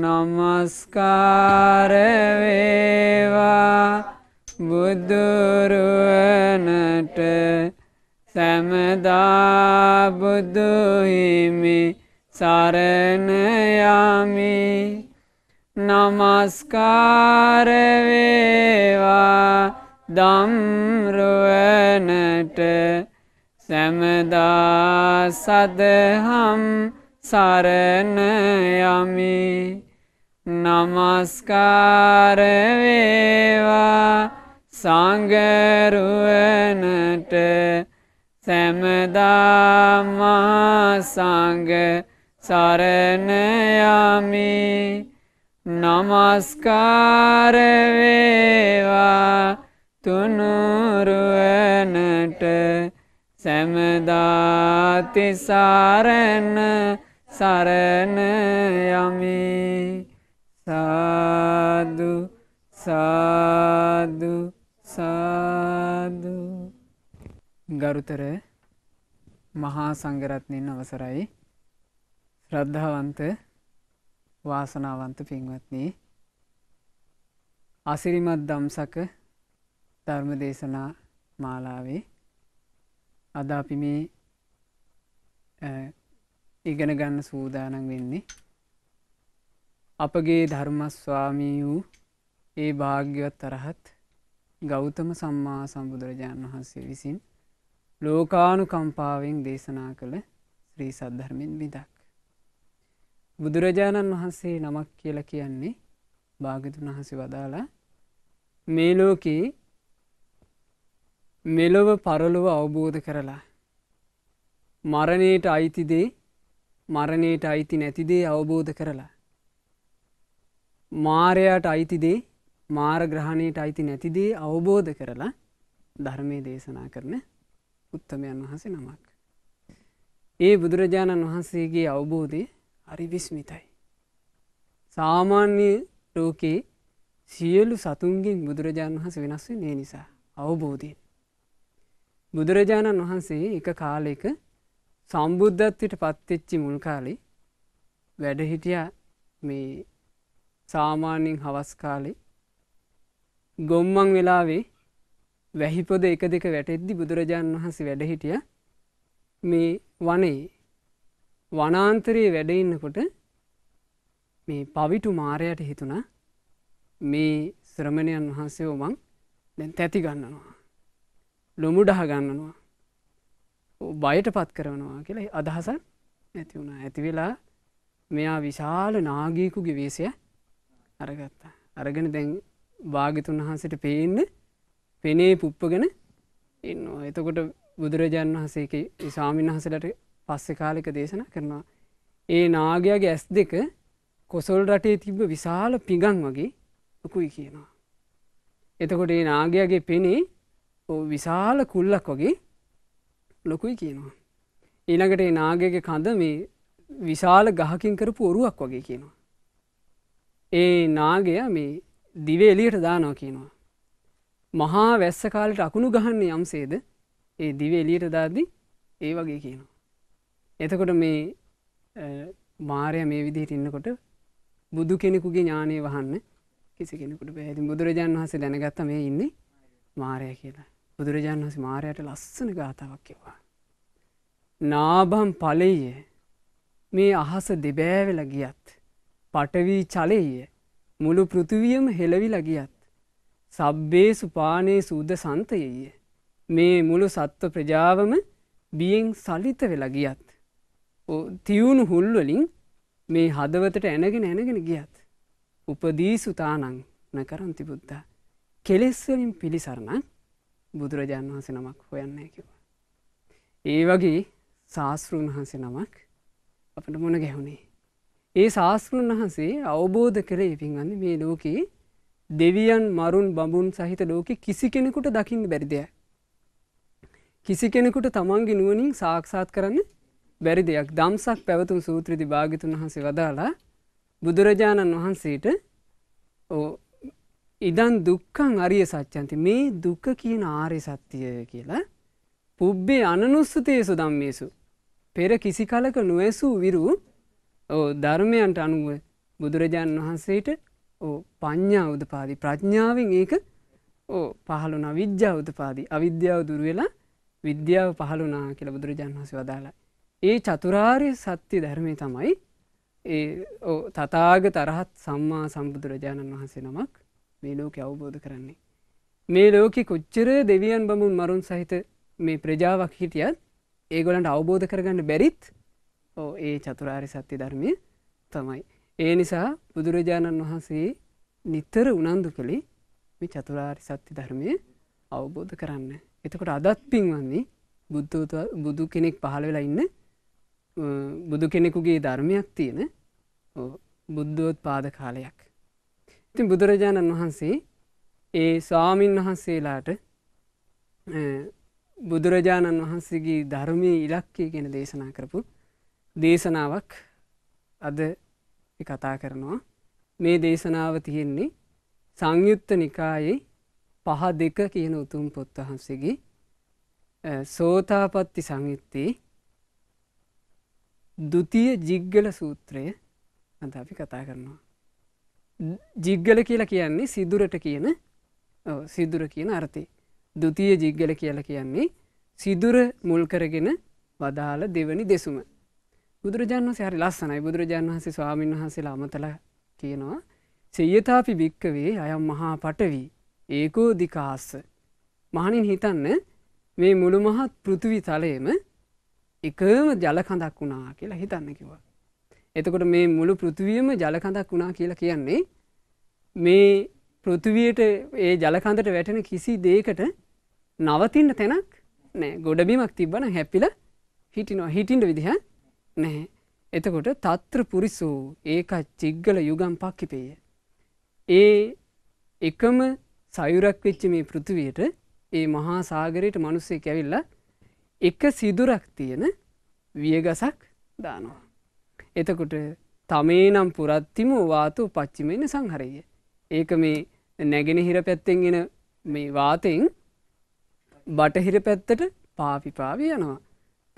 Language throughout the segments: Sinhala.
නොමස්කාරවේවා බුදුරුවනට සැමදා බුදුහිමි සරණයමි නමස්කාරවේවා දම්රුවනට සැමදා සදහම් සරණයමි නමස්කාරවේවා සංගරුවනට සැමදාමා සංග සරණයමි නමස්කාරවේවා තුනුරුවනට සැමදාතිසාරණ සරණයමි සාදු සාදු සාදු ගරුතර මහා සංගරත්නයෙන් අවසරයි ශ්‍රද්ධාවන්ත වාසනාවන්ත පින්වත්නී අසිරිමත් දම්සක ධර්ම දේශනා මාලාවේ අද අපි මේ ඉගෙන ගන්න සූදානම් වෙන්නේ අපගේ ධර්මස්වාමී වූ ඒ භාග්‍යවත් තරහත් ගෞතම සම්මා සම්බුදුරජාණන් වහන්සේ විසින් ලෝකානු කම්පාවෙන් දේශනා කළ ශ්‍රී සද්ධර්මෙන් බිදක්. බුදුරජාණන් වහන්සේ නමක් කියල කියන්නේ භාගතුන් වහසේ වදාලා මේ ලෝකයේ මෙලොව පරලොව අවබෝධ කරලා. මරණයට අයිතිදේ මරණයට අයිති නැතිදේ අවබෝධ කරලා. මාරයට අයිතිදේ මාරග්‍රහණයට අයිති නැතිදේ අවබෝධ කරලා ධර්මය දේශනා කරන උත්තමයන් වහසේ නමක්. ඒ බුදුරජාණන් වහන්සේගේ අවබෝධය අරිවිස්මිතයි. සාමාන්‍ය ලෝකයේ සියලු සතුන්ගෙන් බුදුරජාණන් වහස වෙනස්සේ නේ නිසා අවබෝධයෙන්. බුදුරජාණන් වහන්සේ එක කාලෙක සම්බුද්ධත්වයට පත්වෙච්චි මුල්කාලි වැඩහිටිය මේ සාමාන්‍යෙන් හවස් කාලේ ගොම්මන් වෙලාවේ වැහිපොද එක දෙක වැටෙද්දි බුදුරජාණන් වහන්සේ වැඩහිටිය මේ වනේ වනාන්තරයේ වැඩඉන්නකොට මේ පවිටු මාරයට හිතුණ මේ ශ්‍රමණයන් වහන්සේ ෝමං දැන් තැති ගන්නවා. ලොමු ඩහ ගන්නනවා. බයට පත් කරනවා කියලා අදහසක් නැතිවුණ ඇතිවෙලා මෙයා විශාල නාගීකුගේ වේසයක් අරගත්තා අරගෙන දැන් භාගිතුන් වහන්සට පේන්න පෙනේ පුප්පගෙන එන්නවා එතකොට බුදුරජාණන් වහසේක ඉසාමීන් වහසලට පස්සෙ කාලික දේශනා කරනවා ඒ නාගයාගේ ඇස් දෙක කොසොල් රටේ තිබ්බ විශාල පිගන් වගේ ලකුයි කියනවා එතකොට ඒ නාගයාගේ පෙනේ විශාල කුල්ලක් වගේ ලොකුයි කියනවා ඊළඟට ඒ නාගයගේ කඳ මේ විශාල ගහකින් කරපු ඔරුවක් වගේ කියනවා ඒ නාගය මේ දිවේලියට දානවා කියනවා. මහා වැස්ස කාලට අකුණු ගහන්නේ යම්සේද ඒ දිවේලියට දාද්දි ඒ වගේ කියනවා. එතකොට මේ මාරය මේ විදිහට ඉන්නකොට බුදු කෙනෙකුගේ ඥානය වහන්න කිසි කෙනෙකුට පැහැති බුදුරජාන් වහස දැනගත්ත මේ ඉන්නේ මාරය කියලා. බුදුරජාන් වහස මාරයට ලස්සන ගාතාවක් කිව්වා. නාබම් පලෙය මේ අහස දෙබෑවෙල ගියත්. පටවී චලෙය මුළු පෘතිවියම හෙළවි ලගියත්. සබ්බේ සුපානේ සූද සන්තයය. මේ මුළු සත්ව ප්‍රජාවම බියෙන් සලිත වෙලගියත්. තියුණු හුල්වලින් මේ හදවතට ඇනගෙන ඇනගෙන ගියත්. උපදී සුතානං නකරන්ති බුද්ධ. කෙලෙස්වලින් පිළිසරණ බුදුරජාණන් වහන්සේ නමක් හොයන්න කිව. ඒ වගේ ශාස්තෘන් වහන්සේ නමක් අපට මොන ගැහුණේ. ඒ ශාස්කෘන් වහන්සේ අවබෝධ කරේ පින්ගන්න මේ ලෝකයේ දෙවියන් මරුන් බඹුන් සහිත ලෝක කිසි කෙනෙකුට දකින්න බැරිදය. කිසි කෙනෙකුට තමන්ගේ නුවනින් සාක්ෂාත් කරන්න බැරි දෙයක් දම්සක් පැවතුන් සූත්‍රති භාගිතුන් වහන්සේ වදාලා බුදුරජාණන් වහන්සේට ඉදන් දුක්කං අරිය සච්චන්ති මේ දුක්ක කියන ආරය සත්‍යය කියලා පුබ්බේ අනනුස්සතේ සුදම්මේසු පෙර කිසි කලක නොවැසූ විරූ ඕ ධර්මයන්ට අනුව බුදුරජාණන් වහන්සේට ඕ පඤ්ඥා උදපාදී ප්‍රඥාවෙන් ඒක ඕ පහළුන විද්‍යා උදපාදී අවිද්‍යාව දුරවෙලා විද්‍යාව පහළුනා කියල බුදුරජාණන් වහස වදාලා. ඒ චතුරාර්ය සත්‍ය ධර්මය තමයි ඒ තතාග තරහත් සම්මා සම්බුදුරජාණන් වහන්සේ නමක් මේ ලෝක අවබෝධ කරන්නේ. මේ ලෝකෙ කොච්චර දෙවියන් බමුන් මරුන් සහිත මේ ප්‍රජාවක් හිටියත් ඒගොලන්ට අවබෝධ කරගන්න බැරිත් ඕ ඒ චතුරාරි සත්‍ය ධර්මය තමයි. ඒ නිසා බුදුරජාණන් වහන්සේ නිතර උනන්දු කළේ මේ චතුරාරි සත්‍ය ධර්මය අවබෝධ කරන්න. එතකොට අදත් පින්වන්නේ බුදු කෙනෙක් පහළ වෙලා ඉන්න බුදු කෙනෙකුගේ ධර්මයක් තියෙන බුද්ධෝත් පාද කාලයක්. ඉතින් බුදුරජාණන් වහන්සේ ඒ ස්වාමීන් වහන්සේලාට බුදුරජාණන් වහන්සේගේ ධර්මය ඉලක්කය ගැන දේශනා කරපු දේශනාවක් අද කතා කරනවා මේ දේශනාව තියෙන්නේ සංයුත්ත නිකායේ පහ දෙක කියන උතුම් පොත් වහන්සේගේ සෝතාපත්ති සංයුත්තේ දුතිය ජිග්ගල සූත්‍රය අද අපි කතා කරනවා. ජිග්ගල කියලා කියන්නේ සිදුරට කියන සිදුර කියන අර්ථය. දුතිය ජිග්ගල කියලා කියන්නේ සිදුර මුල්කරගෙන වදාළ දෙවනි දෙසුම බුදුරජාන් වහසේ හරි ලස්සනයි බුදුරජාන් වහන්සේ ස්වාමීන් වහන්සේලා අමතල කියනවා සයතාපි භික්කවේ අයම් මහා පටවී ඒකෝදිකාස්ස මහනින් හිතන්න මේ මුළු මහත් පෘතිවි තලයම එකම ජලකඳක් වුණා කියලා හිතන්න කිවා. එතකොට මේ මුළු පෘතිවියම ජලකඳක් වුණා කියලා කියන්නේ මේ පෘතිවියට ඒ ජලකඳට වැටෙන කිසි දේකට නවතින්න තැනක් නෑ ගොඩබිමක් තිබන හැපිල හිටිනවා හිටින්ට විදිහ නැහැ. එතකොට තත්‍ර පුරිසෝ ඒක චිග්ගල යුගම් පක්කිපේය. ඒ එකම සයුරක් වෙච්ච මේ පෘතිවයට ඒ මහා සාගරයට මනුස්සේ කැවිල්ල එක සිදුරක් තියෙන වියගසක් දානවා. එතකොට තමේ නම් පුරත්තිම වාතු පච්චිමෙන සංහරය. ඒක මේ නැගෙනහිර පැත්තෙන් එන මේ වාතෙන් බටහිර පැත්තට පාපිපාවි යනවා.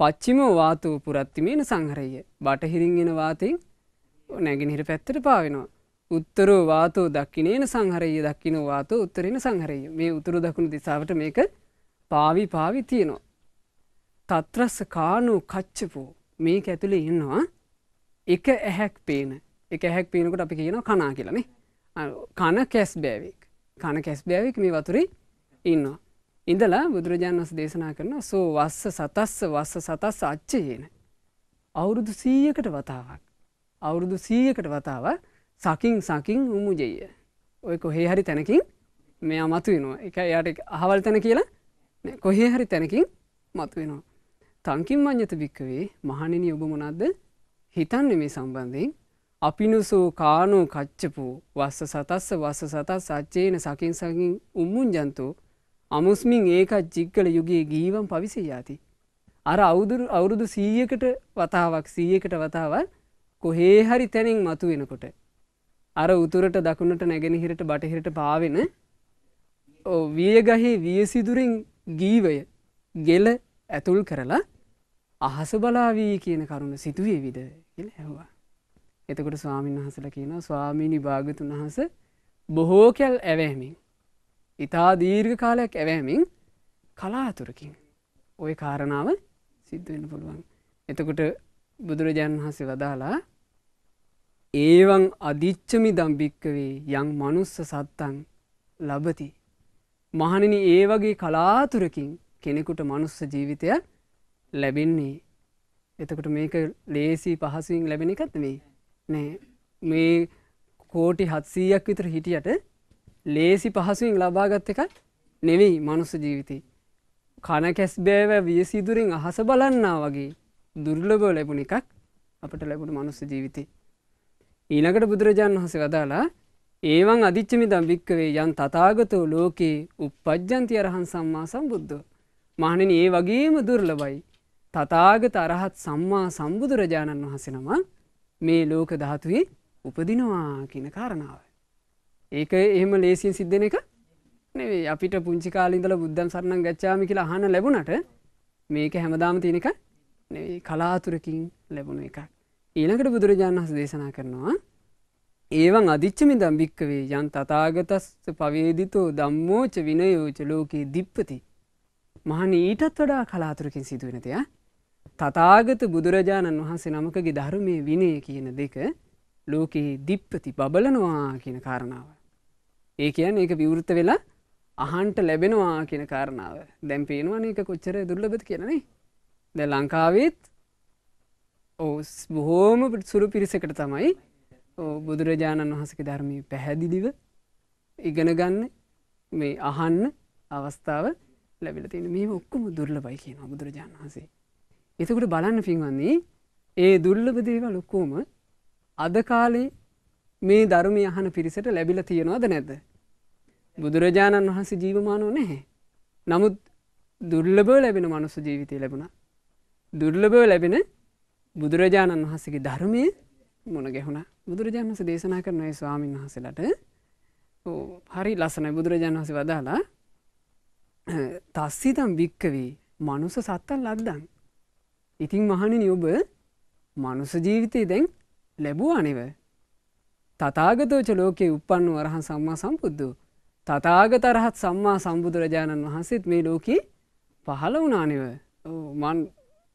පච්චිමෝ වාතූ පුරත්තිමේන සංහරය. බටහිරින්ගෙන වාතෙන් නැගෙනහිර පැත්තට පාවෙනවා. උත්තරෝ වාතෝ දක්කිනේන සංහරය දක්කින වාතෝ උත්තරෙන සංහරය මේ උතුරු දකුණු දිසාවට මේක පාවි පාවි තියෙනවා. තත්‍රස්ස කානු කච්චපෝ මේක ඇතුළේ ඉන්නවා එක ඇහැක් පේන එක ඇහැක් පේනකට අපි කියනවා කනා කියලනේ කන කැස් බෑවෙක් කන කැස් බෑවෙක් මේ වතුරේ ඉන්නවා ඉඳලා බුදුරජාණන් වස් දේශනා කරන සෝ වස්ස සතස්ස වස්ස සතස් අච්චයේන. අවුරුදු සීයකට වතාවක්. අවුරුදු සීයකට වතාව සකින් සකින් උමුජය. ඔය කොහේ හරි තැනකින් මේ අමතු වෙනවා එක එයට අහවල් තැන කියලා කොහේ හරි තැනකින් මතු වෙනවා. තංකින් මං්්‍යත භික්කවේ මහනිනි ඔබ මොනක්ද හිතන්න මේ සම්බන්ධයෙන් අපිනුසෝ කානෝ කච්චපු වස්ස සතස්ස වස්ස සතස් සච්චේන සකින් සකින් උම්මුන් ජන්තෝ අමුස්මින් ඒකත් ජික්කල යුගයේ ගීවම් පවිසේ යාති. අර අවුදුරු අවුරුදු සීයකට වතාවක් සීයකට වතාවල් කොහේ හරි තැනින් මතු වෙනකොට. අර උතුරට දකුණට නැගෙනහිරට බටහිරට පාවෙන වියගහේ වියසිදුරින් ගීවය ගෙල ඇතුල් කරලා අහස බලාවී කියන කරුණ සිතුවේ විද කියල හැවා. එතකොට ස්වාමීන් වහසල කියනවා ස්වාමීණි භාගතුන් වහස බොහෝ කැල් ඇවෑමින් ඉතා දීර්ඝ කාලයක් ඇවෑමින් කලාතුරකින් ඔය කාරණාව සිද්ධවෙන්න පුළුවන්. එතකොට බුදුරජාණන් වහන්සේ වදාලා ඒවන් අධිච්චමි දම්භික්කවේ යං මනුස්ස සත්තන් ලබති. මහනින ඒ වගේ කලාතුරකින් කෙනෙකුට මනුස්ස ජීවිතයක් ලැබෙන්නේ. එතකොට මේක ලේසි පහසුවෙන් ලැබෙන එකත් මේ නෑ මේ කෝටි හත්සීයක් විතර හිටියට ලේසි පහසුවෙන් ලබාගත් එකත් නෙවෙයි මනුස්ස ජීවිතේ. කන කැස්බෑව වියසිදුරින් අහස බලන්නා වගේ දුර්ලබව ලැබුණ එකක් අපට ලැබුණ මනුස්ස ජීවිතේ. ඊළඟට බුදුරජාණන් වහස වදාලා ඒවන් අධිච්චමි දම්භික්කවේ යන් තතාගතෝ ලෝකයේ උපද්ජන්ති අරහන් සම්මා සම්බුද්ධ. මහනෙන ඒ වගේම දුර්ලබයි. තතාගත අරහත් සම්මා සම්බුදුරජාණන් වහසෙනවා මේ ලෝක ධාතුවේ උපදිනවා කියන කාරණාව. ඒක එහෙම ලේසින් සිද්ධන එක නෙවේ අපිට පුංචි කාලින්දල බුද්ධන් සරණන් ගච්චාමි කියලා අහන ලැබුණට මේක හැමදාම තියෙනක නෙවේ කලාතුරකින් ලැබුණු එකක් ඊළඟට බුදුරජාණන් හස දේශනා කරනවා ඒවන් අධිච්චමි දම්භික්කවේ යන් තතාගතස් පවේදිතෝ දම්මෝච විනයෝච ලෝකයේ දිප්පති මහන ඊටත් වඩා කලාතුරකින් සිදුවෙනතිය තතාගත බුදුරජාණන් වහන්සේ නමකගේ ධර්මය විනය කියන දෙක ලෝකයේ දිප්පති බබලනවා කියන කාරණාව ඒ කියන් ඒක විවෘත වෙලා අහන්ට ලැබෙනවා කියන කාරණාව දැම් පේනවා එක කොච්චර දුර්ලබද කියනේ ද ලංකාවෙත් ඔස් බොහෝම සුරු පිරිසකට තමයි බුදුරජාණන් වහසක ධර්මී පැහැදිලිව ඉගෙන ගන්න මේ අහන්න අවස්ථාව ලැබිල තියෙන මේ ඔක්කොම දුර්ලබයි කියන බුදුරජාණන් වහසේ එතකට බලන්න පින්වන්නේ ඒ දුර්ලභ දේවල් ඔක්කෝම අද කාලේ මේ ධර්මය අහන පිරිසට ලැබිල තියෙනවද නැද්ද. බුදුරජාණන් වහන්සේ ජීවමානෝ නැහැ. නමුත් දුර්ලබව ලැබෙන මනුස්ස ජීවිතය ලැබුණා. දුර්ලබව ලැබෙන බුදුරජාණන් වහන්සගේ ධර්මය මුණ ගැහුණ බුදුරජාණන්ස දේශනා කරනයි ස්වාමීන් වහසලට හරි ලස්සනයි බුදුරජාණන් වහස වදාලා තස්සිතම් භික්කවී මනුස සත්තල් ලද්දන්. ඉතිං මහනිනි ඔබ මනුස ජීවිතය දැන් ලැබූ අනිව තතාගතෝච ලෝකයේ උපන් වූ අරහන් සම්මා සම්බුද්ධ. තතාගත අරහත් සම්මා සම්බුදුරජාණන් වහන්සේත් මේ ලෝකී පහළ වනානිව මන්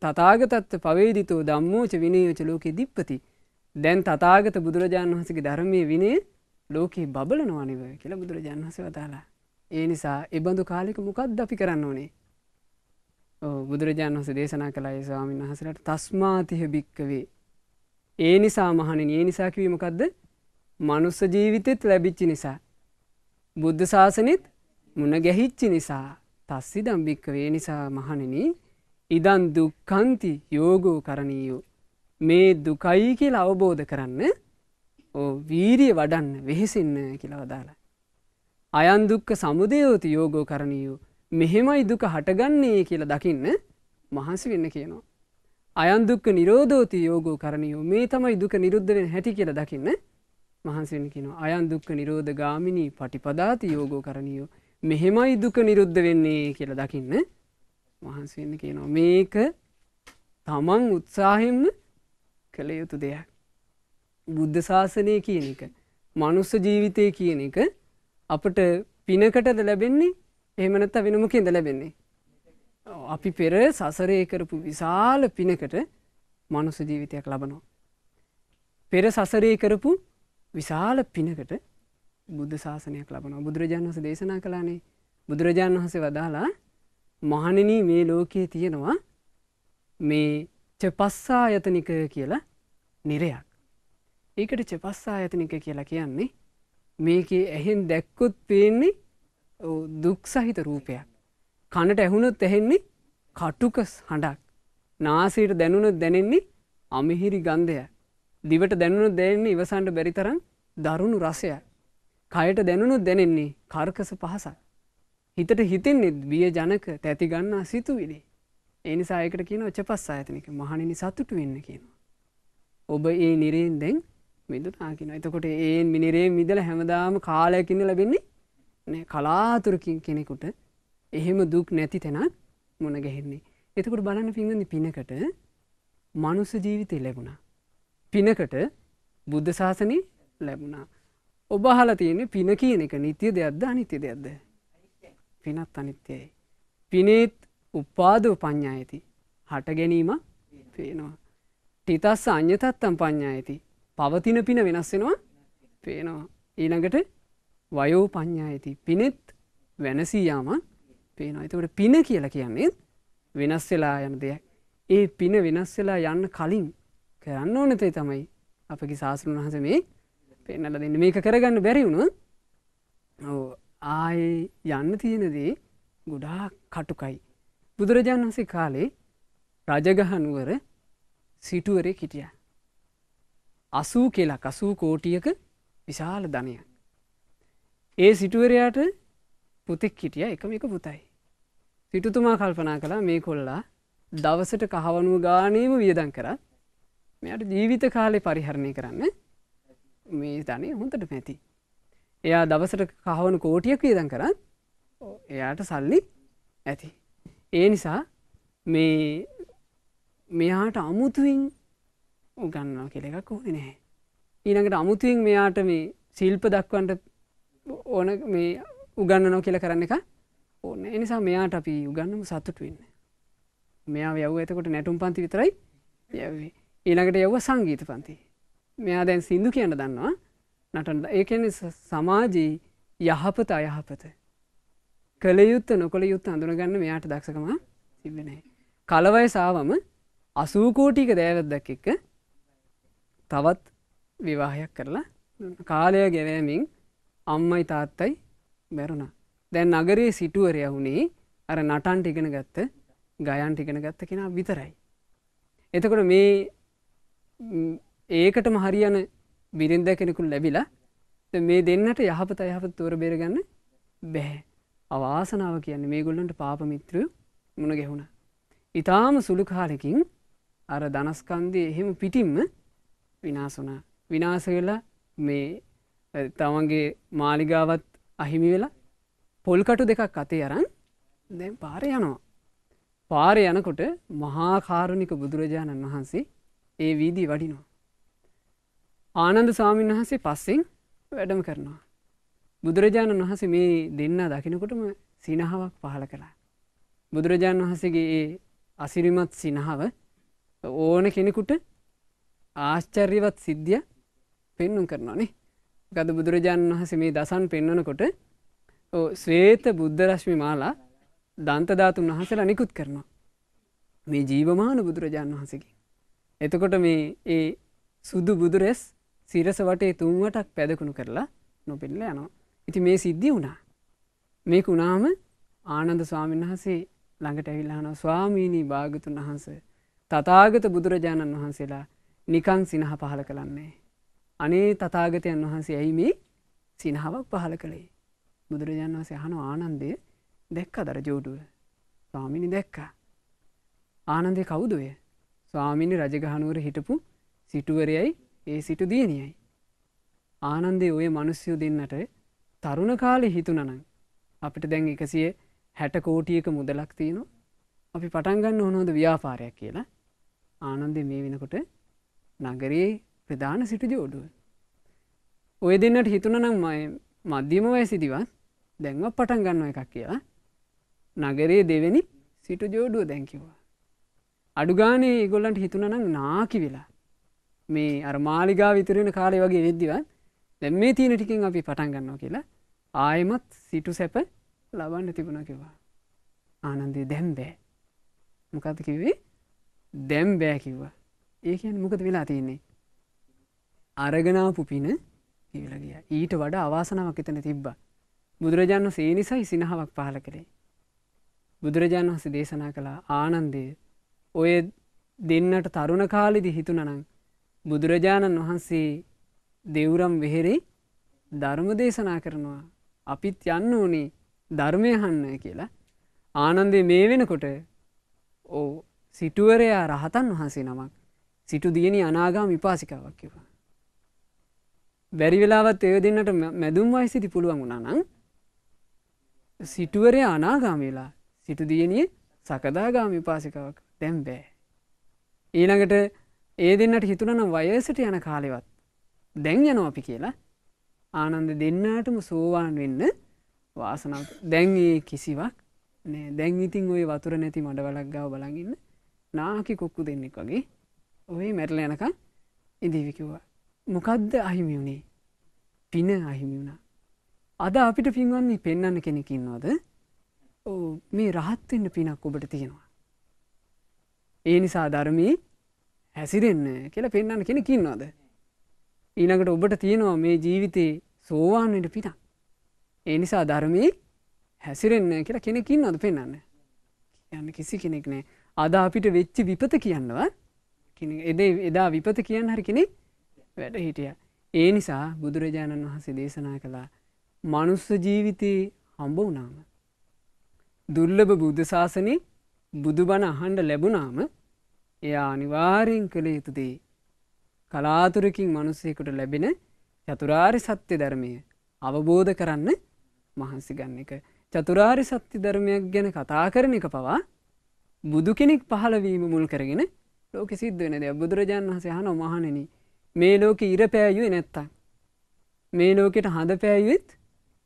තතාගතත්ව පවේදිතෝ දම්මෝච විනයෝච ලෝකයේ දිප්පති දැන් තතාගත බුදුරජාණන් වහසගේ ධර්මය විනේ ලෝකයේ බල නොවනිව කියලා බුදුරජාණන් වහස වතාලා. ඒ නිසා එබඳු කාලික මොකක්ද අපි කරන්න ඕනේ. බුදුරජාණන් වහස දේශනා කළයි ස්වාමීන් වහසලට තස්මාතිහ භික්කවේ. ඒ නිසා මහනින් ඒ නිසා කිවීමකක්ද මනුස්ස ජීවිතෙත් ලැබිච්චි නිසා. බුද්ධ ශාසනෙත් මුණ ගැහිච්චි නිසා තස්සි දම්භික්ක වේ නිසා මහණෙන ඉදන් දුක්කන්ති යෝගෝ කරණීයෝ. මේ දුකයි කියල අවබෝධ කරන්න ඕ වීරිය වඩන්න වෙහෙසින්න කියලවදාලා. අයන් දුක්ක සමුදයෝති යෝගෝ කරණීයෝ මෙහෙමයි දුක හටගන්නේ කියලා දකින්න මහන්සි වෙන්න කියනවා. අයන් දුක්ක නිරෝධෝති යෝගෝ කරණයෝ මේ තමයි දුක නිරුද්ධ වෙන හැටි කියලා දකින්න මහන්සෙන් කියනවා අයන් දුක්ක නිරෝධ ගාමිණී පටිපදාති යෝගෝ කරණියෝ මෙහෙමයි දුක නිරුද්ධ වෙන්නේ කියලා දකින්න වහන්සවෙන්න කියනවා මේක තමන් උත්සාහෙන්ම කළ යුතු දෙයක් බුද්ධ ශාසනය කියන එක මනුස්ස ජීවිතය කියන එක අපට පිනකටද ලැබෙන්නේ එහෙමනත් වෙනම කෙද ලැබෙන්නේ අපි පෙර සසරය කරපු විශාල පිනකට මනුස ජීවිතයක් ලබනවා පෙර සසරය කරපු විශාල පිනකට බුද්ධ ශාසනයක් ලබනවා බුදුරජාණන් වහස දේශනා කලානේ බුදුරජාණන් වහසේ වදාලා මහණනී මේ ලෝකයේ තියෙනවා මේ චපස්සායතනික කියලා නිරයක්. ඒකට චපස්සායතනික කියලා කියන්නේ මේක ඇහෙන් දැක්කොත් පේන්නේ දුක් සහිත රූපයක්. කණට ඇහුණොත් ඇහෙන්නේ කටුක හඬක්. නාසයට දැනුණොත් දැනෙන්නේ අමිහිරි ගන්ධයක්. දිවට දැනුණු දෙන්නේ ඉවසන්ට බැරිතරම් දරුණු රසය. කයට දැනුණු දැනෙන්නේ කර්කස පහසක්. හිතට හිතෙන්නේ විය ජනක තැතිගන්නා සිතුවිලි. එනිසා ඒකට කියන ඔච්ච පස් අයතනක මහණනි සතුටු වෙන්න කියනවා. ඔබ ඒ නිරයෙන් දැන් මිදුනාකින එතකොට ඒ මිනිරේ මිදල හැමදාම කාලයකින්න ලබෙන්නේ කලාතුරකින් කෙනෙකුට එහෙම දුක් නැති තැනත් මොන ගැහෙන්නේ. එතකොට බලන්න පින්ගඳ පිනකට මනුස ජීවිතය ලැබුණා පිනකට බුද්ධ ශාසනය ලැබුණා. ඔබ අහලා තියෙන පින කියන එක නිතිය දෙයක්ද අනිත්‍ය දෙයක්ද පිනත් අනිත්‍යයි. පිනේත් උපාදව පඤ්ඥායති හට ගැනීම පේනවා. ටිතස්ස අ්‍යතත්තම් පඤ්ඥායති පවතින පින වෙනස් වෙනවා පේනවා. ඊළඟට වයෝ පඤ්ඥායති පිනෙත් වෙනසීයාම පේනවා එතකට පින කියලා කියන්නේ වෙනස් වෙලා යන දෙයක් ඒ පින වෙනස් වෙලා යන්න කලින් කරන්න ඕනතේ තමයි අපගේ ශාසන වහස මේ පෙන්නල දෙන්න මේක කරගන්න බැරිවුණු ආය යන්න තියෙනදී ගුඩා කටුකයි. බුදුරජාණන් වහසේ කාලේ රජගහනුවර සිටුවරේ හිටිය. අසූ කෙලා කසූ කෝටියක විශාල ධනය. ඒ සිටුවරයාට පුතෙක් හිටිය එකම එක පුතයි. සිටුතුමා කල්පනා කලා මේ කොල්ලා දවසට කහවනුව ගානීම වියදන් කරත් මෙයට ජීවිත කාලේ පරිහරණය කරන්න මේ ධනය හොන්තට පැති. එයා දවසට කහවන කෝටියක් වියදන් කරන්න එයාට සල්ලි ඇති. ඒ නිසා මේ මෙයාට අමුතුවින් උගන්නවා කෙලෙකක් හො නැහැ. ඊනකට අමුතුවින් මෙයාට මේ සිල්ප දක්වන්ට ඕන මේ උගන්නනෝ කියල කරන්න එක ඕන්න එනිසා මෙයාට අපි උගන්නම සතුට වෙන්න. මෙයා යව් ඇතකොට නැටුම් පන්ති විතරයි යවේ. ඊළඟට යව සංගීත පන්ති. මෙයා දැන් සින්දු කියන්න දන්නවා නටන ඒකන සමාජී යහපත අයහපත. කළ යුත්ත නොකළ යුත්ත අඳුනගන්න මෙයාට දක්ෂකම තිබෙනයි. කලවය සාවම අසූකෝටික දෑවත්දක් එක්ක තවත් විවාහයක් කරලා කාලය ගෙවෑමින් අම්මයි තාත්තයි බැරුණ. දැන් නගරයේ සිටුවරය වුණේ අර නටන් ටිගෙන ගත්ත ගයන් ටිගෙන ගත්ත කෙනා විතරයි. එතකොට මේ ඒකටම හරියන බිරින්ද කෙනෙකුල් ලැබිලා මේ දෙන්නට යහපත අයහපත් තෝර බේරගන්න බැහැ. අවාසනාව කියන්න මේ ගොල්ලන්ට පාපමිත්‍ර මුණ ගැහුණ. ඉතාම සුළු කාලෙකින් අර දනස්කන්දය එහෙම පිටිම්ම විනාසුනා. විනාස වෙලා මේ තමන්ගේ මාලිගාවත් අහිමි වෙලා පොල්කටු දෙකක් අතේ අරන් දැන් පාර යනවා. පාර යනකොට මහාකාරුණික බුදුරජාණන් වහන්සේ ඒ වීදී වඩිනවා. ආනන්ද සාමීන් වහන්සේ පස්සෙන් වැඩම කරනවා. බුදුරජාණන් වහසේ මේ දෙන්න දකිනකොටම සිනහාවක් පහළ කළා. බුදුරජාණන් වහසගේ ඒ අසිරිමත් සිනහාව ඕන කෙනෙකුට ආශ්චර්යවත් සිද්ධිය පෙන්නුම් කරනවානේ ගද බුදුරජාණන් වහස මේ දසන් පෙන්නනකොට ස්වේත බුද්ධරශ්මි මාලා දන්තධාතුන් වහසලා නිකුත් කරනවා. මේ ජීවමාන බුදුරජාණන් වහසගේ එතකොට මේ ඒ සුදු බුදුරෙස් සිරස වටේ තුන්වටක් පැදකුණු කරලා නොපිල්ල යනවා. ඉති මේ සිද්ධි වුණා. මේක උනාම ආනන්ද ස්වාමීන් වහසේ ළඟට ඇවිල්ලාන ස්වාමීණී භාගතුන් වහන්ස තතාගත බුදුරජාණන් වහන්සේලා නිකං සිනහ පහල කළන්නේ. අනේ තතාගතයන් වහන්සේ ඇයි මේ සිනහාවක් පහල කළේ. බුදුරජාණන් වහසේ හනු ආනන්දය දැක්ක දර ජෝඩුව ස්වාමිණි දැක්කා. ආනන්දය කවුදුවේ ස්වාමිනි රජගහනුවර හිටපු සිටුවරයයි ඒ සිටු දියණියයි. ආනන්දේ ඔය මනුස්්‍යයෝ දෙන්නට තරුණ කාලෙ හිතුනනං. අපිට දැන් එකසිය හැට කෝටියක මුදලක් තියනවා අපි පටන්ගන්න හොනොද ව්‍යාපාරයක් කියලා ආනන්දේ මේ වෙනකොට නගරයේ ප්‍රධාන සිටුජ ඔඩුව. ඔය දෙන්නට හිතුනනම් මධ්‍යම වයසිදිවත් දැන්ව පටන් ගන්නව එකක් කියලා නගරයේ දෙවෙනි සිටු ජෝඩුව දැන්කිවා. අඩුගානේ ගොල්ලන්ට හිතුනනම් නාකි වෙලා මේ අර මාලිගා විතරෙන කාලය වගේ වෙද්දිවත් දැම් මේ තියෙන ටිකින් අපි පටන් ගන්නවා කියලා ආයමත් සිටු සැප ලබන්න තිබුණ කිවා ආනන්දේ දැම් බෑ මොකද කිවේ දැම් බෑ කිව්වා ඒකයන් මොකද වෙලා තියන්නේ අරගනාපු පින ඉවලගිය ඊට වඩ අවාසනාවක් එතන තිබ්බ බුදුරජාණන් සේ නිසයි සිනහාවක් පහල කරේ බුදුරජාණන් වහස දේශනා කළා ආනන්දය ඔය දෙන්නට තරුණ කාලිදි හිතුනනං බුදුරජාණන් වහන්සේ දෙවුරම් වෙහෙරේ ධර්ම දේශනා කරනවා අපිත් යන්න ඕනේ ධර්මය හන්න කියලා ආනන්දේ මේ වෙනකොට ඕ සිටුවරයා රහතන් වහන්සේ නමක් සිටු දියණි අනාගාම විපාසිකාවක් කිවා. බැරි වෙලාවත් එය දෙන්නට මැදුම් වයිසිති පුළුවන් වුණා නම් සිටුවරය අනාගාමීලා සිටු දියණිය සකදාගාම විපාසිකාවක් දැම් බෑ. ඊළඟට ඒ දෙන්නට හිතුනන වයසට යන කාලෙවත් දැන් යනවා අපි කියලා ආනන්ද දෙන්නාටම සෝවාන් වෙන්න වාසනාව දැන් ඒ කිසිවක් නෑ දැන් ඉතින් ඔය වතුර නැති මඩ වලක් ගාව බලඟන්න නාකි කොක්කු දෙන්නෙක් වගේ ඔහේ මැරල යනක ඉදිවිකිව්වා මොකදද අහිමි වුණේ පින අහිමි වුණා අද අපිට පින්වන්නේ පෙන්වන්න කෙනෙකින්නවද ඕ මේ රහත්වෙන්න පිනක් ඔබට තියෙනවා ඒ නිසා ධර්මී හැසිරෙන්න කියල පෙන්න්න කෙන කින්නවාද. ඊනකට ඔබට තියෙනවා මේ ජීවිතයේ සෝවාන්නට පිටා. ඒ නිසා ධර්මී හැසිරෙන්න කියලා කෙනෙ කින්නවද පෙන්න්න. කියන්න කිසි කෙනෙක් නෑ අද අපිට වෙච්චි විපත කියන්නව එදේ එදා විපත කියන්න හරි කෙනෙ වැඩ හිටිය. ඒ නිසා බුදුරජාණන් වහන්සේ දේශනා කළා මනුස්ස ජීවිතයේ හම්බ වනාම. දුර්ලභ බුද්ධ ශාසනී බුදුබණ අහන්ඩ ලැබුණාම එයා අනිවාරයෙන් කළ යුතුදේ කලාතුරකින් මනුස්සයකුට ලැබෙන චතුරාරි සත්‍ය ධර්මය අවබෝධ කරන්න මහන්සි ගන්න එක. චතුරාරි සත්‍ය ධර්මයක් ගැන කතා කරන එක පවා බුදු කෙනෙක් පහලවීම මුල් කරගෙන ලෝක සිද්ධ වෙන දෙයක් බුදුරජාණන් වහසේ හන මහනෙන මේ ලෝක ඉර පෑයුවේ නැත්තං. මේ ලෝකෙට හඳ පෑයුත්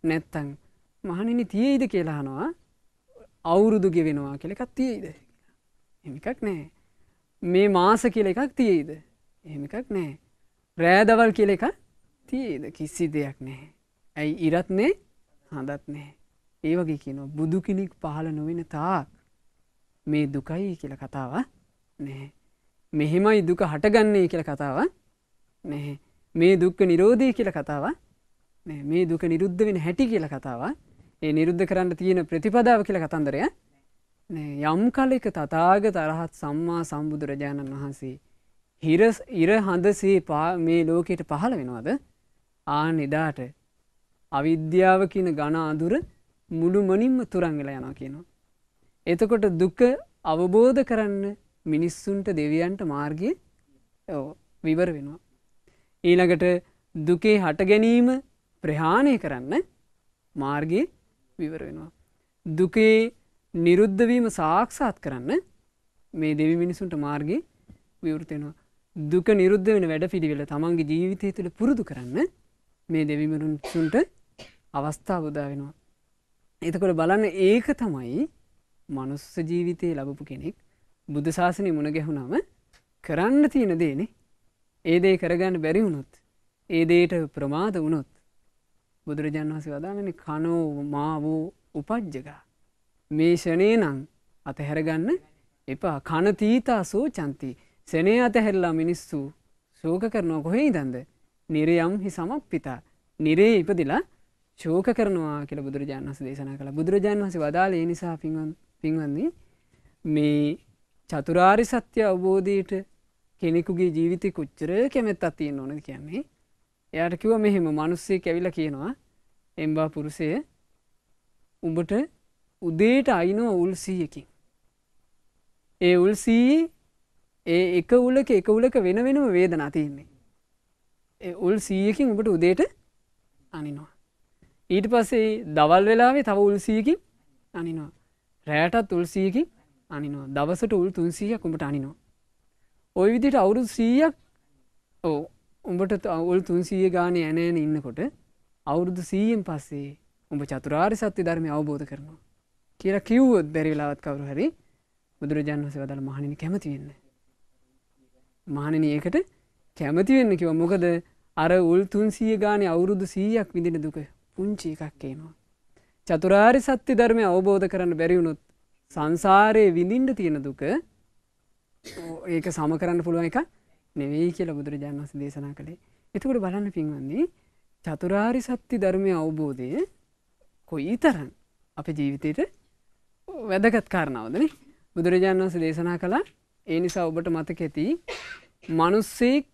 නැත්තං. මහනිනි තියෙයිද කියලානවා අවුරුදු ගෙවෙනවා කෙලෙකක් තියෙයිද එමිකක් නෑ මේ මාස කියල එකක් තියෙයිද එහෙමිකක් නෑ රෑදවල් කියල එක තියේද කිසි දෙයක් නැහැ ඇයි ඉරත්නේ හදත් නෑ ඒ වගේ කියනවා බුදු කෙනෙක් පහළ නොවෙන තාක් මේ දුකයි කියල කතාව නැහැ මෙහෙමයි දුක හටගන්නේ කියල කතාව නැහැ මේ දුක්ක නිරෝධය කියල කතාව මේ දුක නිරුද්ධ වෙන හැටි කියල කතාවක් ඒ නිරුද්ධ කරන්න තියෙන ප්‍රතිපදාව කියල කතන්දරය යම් කලෙක තතාග තරහත් සම්මා සම්බුදුරජාණන් වහන්සේ හිරස් ඉර හඳසේ මේ ලෝකයට පහළ වෙනවාද ආ නිදාට අවිද්‍යාව කියන ගණ අඳුර මුළු මනින්ම තුරංගල යනා කියනවා. එතකොට දුක අවබෝධ කරන්න මිනිස්සුන්ට දෙවියන්ට මාර්ගය විවර වෙනවා. ඊළඟට දුකේ හට ගැනීම ප්‍රහාණය කරන්න මාර්ගයේ විවර වෙනවා. දුකේ නිරුද්ධවීම සාක්ෂාත් කරන්න මේ දෙවි මිනිසුන්ට මාර්ග විවෘතයෙනවා. දුක නිරුද්ධ වෙන වැඩ පිළිවෙල තමන්ගේ ජීවිතය තුළ පුරුදු කරන්න මේ දෙවිමරුන්සුන්ට අවස්ථා බොදා වෙනවා. එතකොට බලන්න ඒක තමයි මනුස්ස ජීවිතය ලබපු කෙනෙක් බුද්ධ ශාසනය මුණ ගැහුණාම කරන්න තියෙන දේනේ ඒ දේ කරගන්න බැරි වුණොත් ඒ දේට ප්‍රමාද වුණොත් බුදුරජාන් වහස වදාලන කනෝ මා වූ උපජ්ජක මේ ෂණේ නං අතහැරගන්න එපා කනතීතා සෝචන්ති සෙනේ අතහැරලා මිනිස්සු ශෝක කරනවා කොහෙහි දන්ද නිරයම් හි සමක්පිතා නිරේ ඉපදිලා ශෝක කරනවා කියල බුදුරජාන් වහස දේශනා කළ බුදුරජාන් වහස වදාල ඒ නිසා පින්වන්නේ මේ චතුරාරි සත්‍ය අවබෝධීට කෙනෙකුගේ ජීවිතය කොච්චර කැමැත් අතියෙන් ඕනද කියන්නේ එයාට කිව මෙහෙම මනුස්සේ කැවිල කියනවා එම්බා පුරුසය උඹට උදේට අයිනෝ උල්සීයකින්. ඒ උල්සී ඒ එක උලක එක උලක වෙන වෙනම වේදනා තියෙන්නේ. උල් සීයකින් උඹට උදේට අනිනවා. ඊට පස්සේ දවල් වෙලාවේ තව උල්සීයකින් අනිනවා. රෑටත් උල්සීයකින් අනිනවා දවසට උල් තුන්සීය කුඹට අනිනවා. ඔය විදිට අවුරුදු සීයක් ඕ උඹට අවුල් තුන්සීය ගානය ඇනෑන ඉන්නකොට අවුරුදු සීයෙන් පස්සේ උඹ චතුරාරි සත්‍ය ධර්මය අවබෝධ කරනවා. කියලා කිව්වොත් බැරිලාවත් කවරු හරි බුදුරජාන් වහස වදල මහණනි කැමතිවෙන්න. මහණන ඒකට කැමතිවෙන්න කිව මොකද අර උල් තුන්සිය ගානය අවුරුදු සීයක් විඳින දුක පුංචි එකක්කේනවා. චතුරාරි සත්‍ය ධර්මය අවබෝධ කරන්න බැරිවුණුත් සංසාරයේ විඳින්ට තියෙන දුක ඒක සම කරන්න පුළුවන් එකක් නෙවෙයි කියලා බුදුරජාණන් වහන්සේ දේශනා කළේ. එතකොට බලන්න පින්වන්නේ චතුරාරි සත්‍ය ධර්මයේ අවබෝධය කොයිතරම් අපේ ජීවිතේට වැදගත් කාරණාවද නේ? බුදුරජාණන් වහන්සේ දේශනා කළා ඒ නිසා ඔබට මතක ඇති මිනිස්සෙක්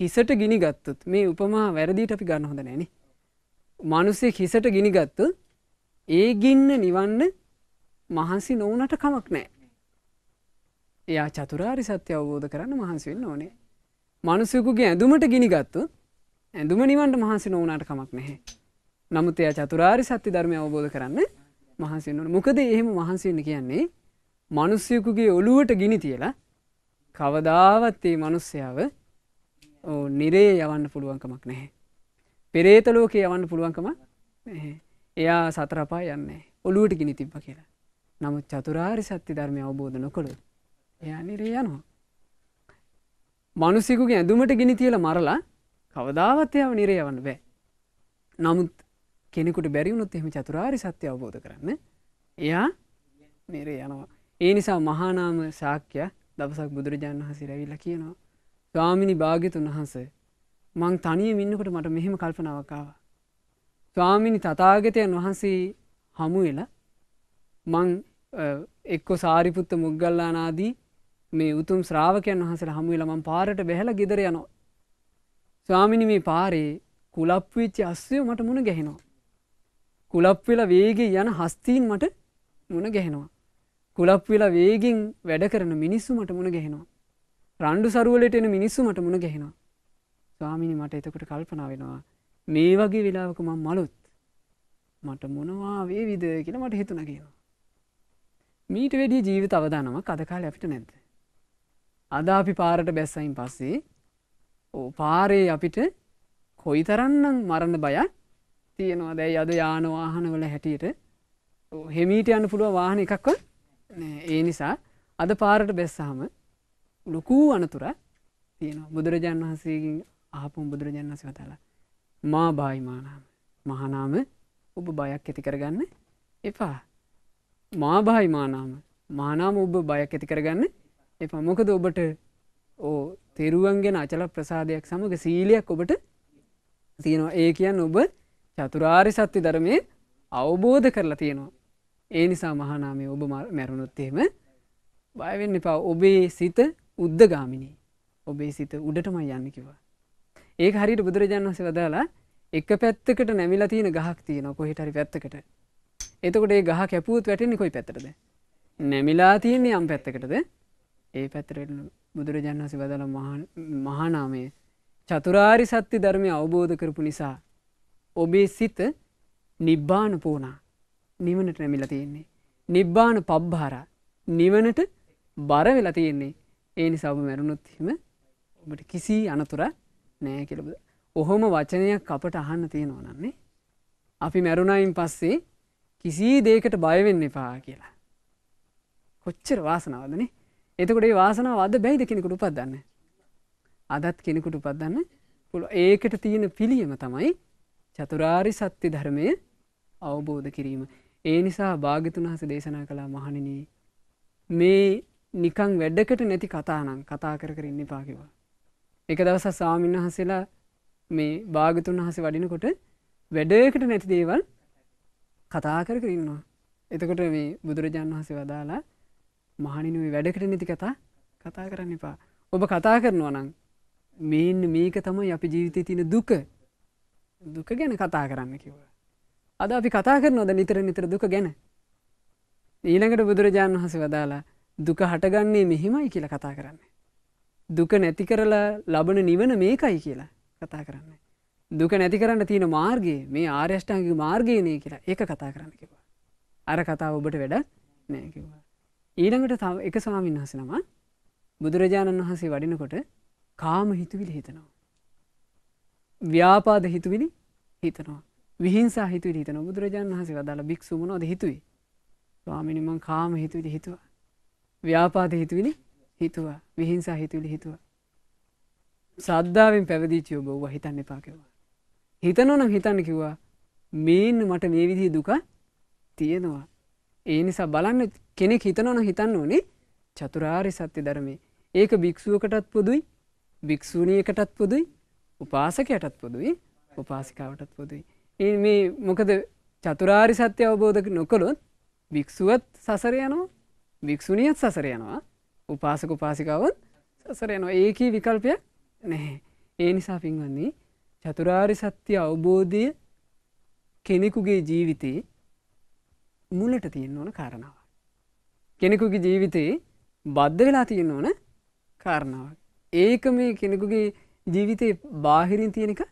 හිසට ගිනි ගත්තොත් මේ උපමා වැරදිට අපි ගන්න හොඳ නැහැ නේ. මිනිස්සෙක් හිසට ගිනි ගත්තොත් ඒ ගින්න නිවන්න මහන්සි නොවුනට කමක් නැහැ. එයා චතුරාරි සත්‍ය අවබෝධ කරන්න මහන්සිවෙන්න ඕනේ. මනුසයකුගේ ඇඳුමට ගිනි ගත්තු ඇඳුම නිවන්ට මහන්සි නොවනාට කමක් නැහැ. නමුත් එයා චතුරාරි සත්‍ය ධර්මය අවබෝධ කරන්න මහන්සිවන්න මොකද එහෙම මහන්සවෙන්න කියන්නේ මනුස්්‍යයකුගේ ඔළුවට ගිනි තියලා කවදාවත්තේ මනුස්්‍යාව නිරේ යවන්න පුළුවන්කමක් නැහැ. පෙරේතලෝකේ යවන්න පුළුවන්කම එයා සතරපා යන්න ඔළුවට ගිනි තිබ්බ කියලා. නමුත් චතුරාරි සත්‍ය ධර්මය අවබෝධ නොකොළොත් එයනිරේ යනවා. මනුසිකුගේ ඇඳුමට ගිනි තියල මරලා කවදාවත්යාව නිරයවන්න බෑ. නමුත් කෙනෙකුට බැරිවුණුත් එහෙම චතුරාරි සත්‍ය අවබෝධ කරන්න එයා නිරේ යනවා. ඒ නිසා මහානාම ශාක්‍ය දවසක් බුදුරජාණන් වහසේ රැවිල්ල කියනවා. ස්වාමිනි භාගිතුන් වහන්ස මං තනිය මින්නකොට මට මෙහෙම කල්පනාවකාව. ස්වාමිනි තතාගතයන් වහන්සේ හමුවෙලා මං එක්කො සාරිපුත්ත මුගල්ලානාදී මේ උතුම් ශ්‍රාවකයන් වහන්සට හමුවෙලමන් පාරට බැහල ගෙදර යනවා. ස්වාමිනි මේ පාරේ කුලප්විච්චි අස්සයෝ මට මුණ ගැහෙනවා. කුලප්වෙල වේගේ යන හස්තීන් මට මුණ ගැහෙනවා. කුලප්වෙල වේගින් වැඩ කරන මිනිස්සු මට මුණ ගැහෙනවා. රණ්ඩු සරුවලට එන මිනිස්සු මට මුණ ගැහෙනවා. ස්වාමිනි මට එතකොට කල්පනා වෙනවා මේ වගේ වෙලාවක මං මලුත් මට මොනවා වේවිද කියලා මට හිතුන කියනවා. මීට වැඩිය ජීවිත අවදානමක් අදකාල අපිට නැද්ද. අද අපි පාරට බැස්සයින් පස්සේ පාරේ අපිට කොයි තරන්නම් මරණ බයක් තියෙනවා දැයි අද යානවාහනවල හැටියට හෙමීට යන්න පුළුව වාහන එකක්ව ඒ නිසා අද පාරට බැස්සාම ලොකූ අනතුර තියෙන බුදුරජාණන් වහන්සේකින් ආපුම් බුදුරජාණන් වන්සේ වතාලා මා භායිමානාම මහනාම ඔබ බයක් ඇති කරගන්න එපා මා භායිමානාම මානාම ඔබ බයක් ඇති කරගන්න එපා මොකද ඔබට ඕ තෙරුවන්ගෙන අචල ප්‍රසාදයක් සමඟ සීලයක් ඔබට තියෙනවා ඒ කියන්න ඔබ චතුරාරි සත්‍ය ධර්මය අවබෝධ කරලා තියෙනවා. ඒ නිසා මහනාමේ ඔබ මැරුණොත්තේම බයවෙන්න එපා ඔබේ සිත උද්දගාමිනී ඔබේ සිත උඩටමයි යන්න කිවා. ඒක හරිට බුදුරජාන් වහස වදාලා එක පැත්තකට නැමිලා තියෙන ගහක් තියෙන කොහිටරි පැත්තකට. එතකොට ඒ ගහ කැපුවත් වැටෙන්නේ කොයි පැත්තටද. නැමිලා තියන්නේ යම් පැත්තකටද ඒ පැතරට බුදුරජාණන් හසි වදල මහනාමය චතුරාරි සත්‍ය ධර්මය අවබෝධ කරපු නිසා ඔබේ සිත නිබ්බාන පෝනා නිවනට නැමිල තියෙන්නේ. නිබ්බාන පබ්භාර නිවනට බර වෙලා තියෙන්නේ ඒ නිසාබ මැරුණුත් හිම ඔබට කිසි අනතුර නෑ කෙලබද. ඔහොම වචනයක් අපට අහන්න තියෙන ඕනන්නේ. අපි මැරුණයින් පස්සේ කිසි දේකට බයවෙන්න එපා කියලා. කොච්චර වාසනාවදනේ එතකොට ඒ වාසනාව අද බැයිද කෙනෙකුට උපදන්න. අදත් කෙනෙකුට උපදන්න පුළ ඒකට තියෙන පිළියම තමයි චතුරාරි සත්‍ය ධර්මය අවබෝධ කිරීම. ඒ නිසා භාගිතුන් හස දේශනා කළා මහනිනී. මේ නිකං වැඩකට නැති කතානම් කතා කර කරන්න පාකිවා. එක දවස සාමීන් වහසලා මේ භාගතුන් වහස වඩිනකොට වැඩකට නැති දේවල් කතා කර කරන්නවා. එතකොට මේ බුදුරජාණන් වහසේ වදාලා මහනිනුවේ වැඩකට නැති කතා කතා කරන්න එපා. ඔබ කතා කරනවා නම් මේන්න මේක තමයි අපි ජීවිතය තියෙන දුක දුක ගැන කතා කරන්න කිව. අද අපි කතා කරනොද නිතර නිතර දුක ගැන. ඊළඟට බුදුරජාණන් වහස වදාලා දුක හටගන්නේ මෙහෙමයි කියලා කතා කරන්න. දුක නැති කරලා ලබන නිවන මේකයි කියලා කතා කරන්න. දුක නැති කරන්න තියෙන මාර්ගයේ මේ ආර්යෂ්ටාගේ මාර්ගයනය කියලා ඒ කතා කරන්න කිවා. අර කතාව ඔබට වැඩ නෑකිවා. ඊළඟට තව එක ස්වාමීන් වහස නම බුදුරජාණන් වහන්සේ වඩිනකොට කාම හිතුවිලි හිතනවා. ව්‍යාපාද හිතුවිලි හිතනවා විහිංසා හිතුවිලි හිතන බුදුරජාණන් වහසේ වදාළ භික්‍ෂුමනෝද හිතුයි ස්වාමිනිමං කාම හිතුවිලි හිතුවා. ව්‍යාපාද හිතුවිලි හිතුවා විහිංසා හිතුවිලි හිතුවා. සද්ධාවෙන් පැවදිීචයෝ බව හිතන්න එපාකිවා. හිතනොනම් හිතන්න කිව්වා මේන් මට මේ විදිහ දුක තියෙනවා ඒ නිසා බලන්න කෙනෙක් හිතනවන හිතන්න ඕනේ චතුරාරි සත්‍ය ධර්මය. ඒක භික්‍ෂුවකටත් පොදුයි භික්‍ෂූණියකටත් පොදුයි උපාසකයටත් පොදුයි උපාසිකාවටත් පොදුයි. ඒ මේ මොකද චතුරාරි සත්‍ය අවබෝධක නොකළොත් භික්‍ෂුවත් සසර යනවා භික්‍ෂුණියත් සසර යනවා උපාසක උපාසිකාවත් සසර යනවා ඒකී විකල්පයක් නැහැ. ඒ නිසා පින්වන්නේ චතුරාරි සත්‍ය අවබෝධය කෙනෙකුගේ ජීවිතයේ මුලට තියෙන් ඕන කාරණාව. කෙනෙකුගේ ජීවිතයේ බද්ධ වෙලා තියෙන් ඕන කාරණාව. ඒක මේ කෙනෙකුගේ ජීවිතය බාහිරින් තියෙන එක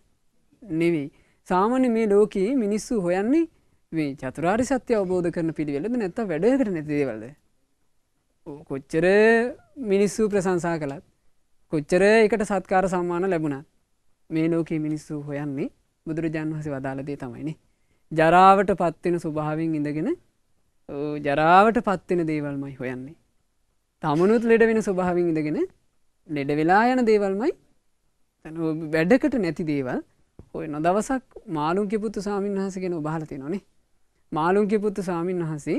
නෙවෙයි. සාමාන්‍ය මේ ලෝකයේ මිනිස්සු හොයන්නේ මේ චතුරාරි සත්‍ය අවබෝධ කරන පිළිවෙලද නැත්ත වැඩකට නැතිදේවලද. කොච්චර මිනිස්සු ප්‍රසංසා කළත්. කොච්චර එකට සත්කාර සම්මාන ලැබුණත් මේ ලෝකයේ මිනිස්සු හොයන්නේ බුදුරජාන් වහස වදාලදේ තමයිනි. ජරාවට පත්වෙන ස්වභාවෙන් ඉඳගෙන ජරාවට පත්වෙන දේවල්මයි හොයන්නේ. තමනුත් ලෙඩවෙන ස්වභාවින් ඉඳගෙන ලෙඩ වෙලා යන දේවල්මයි වැඩකට නැති දේවල් ඔය නොදවසක් මාලුන්ගේ පුත්තු සාමීන් වහස කෙන බාලති නොනේ මාලුන්ගේ පුත්තු සාමීන් වහන්සේ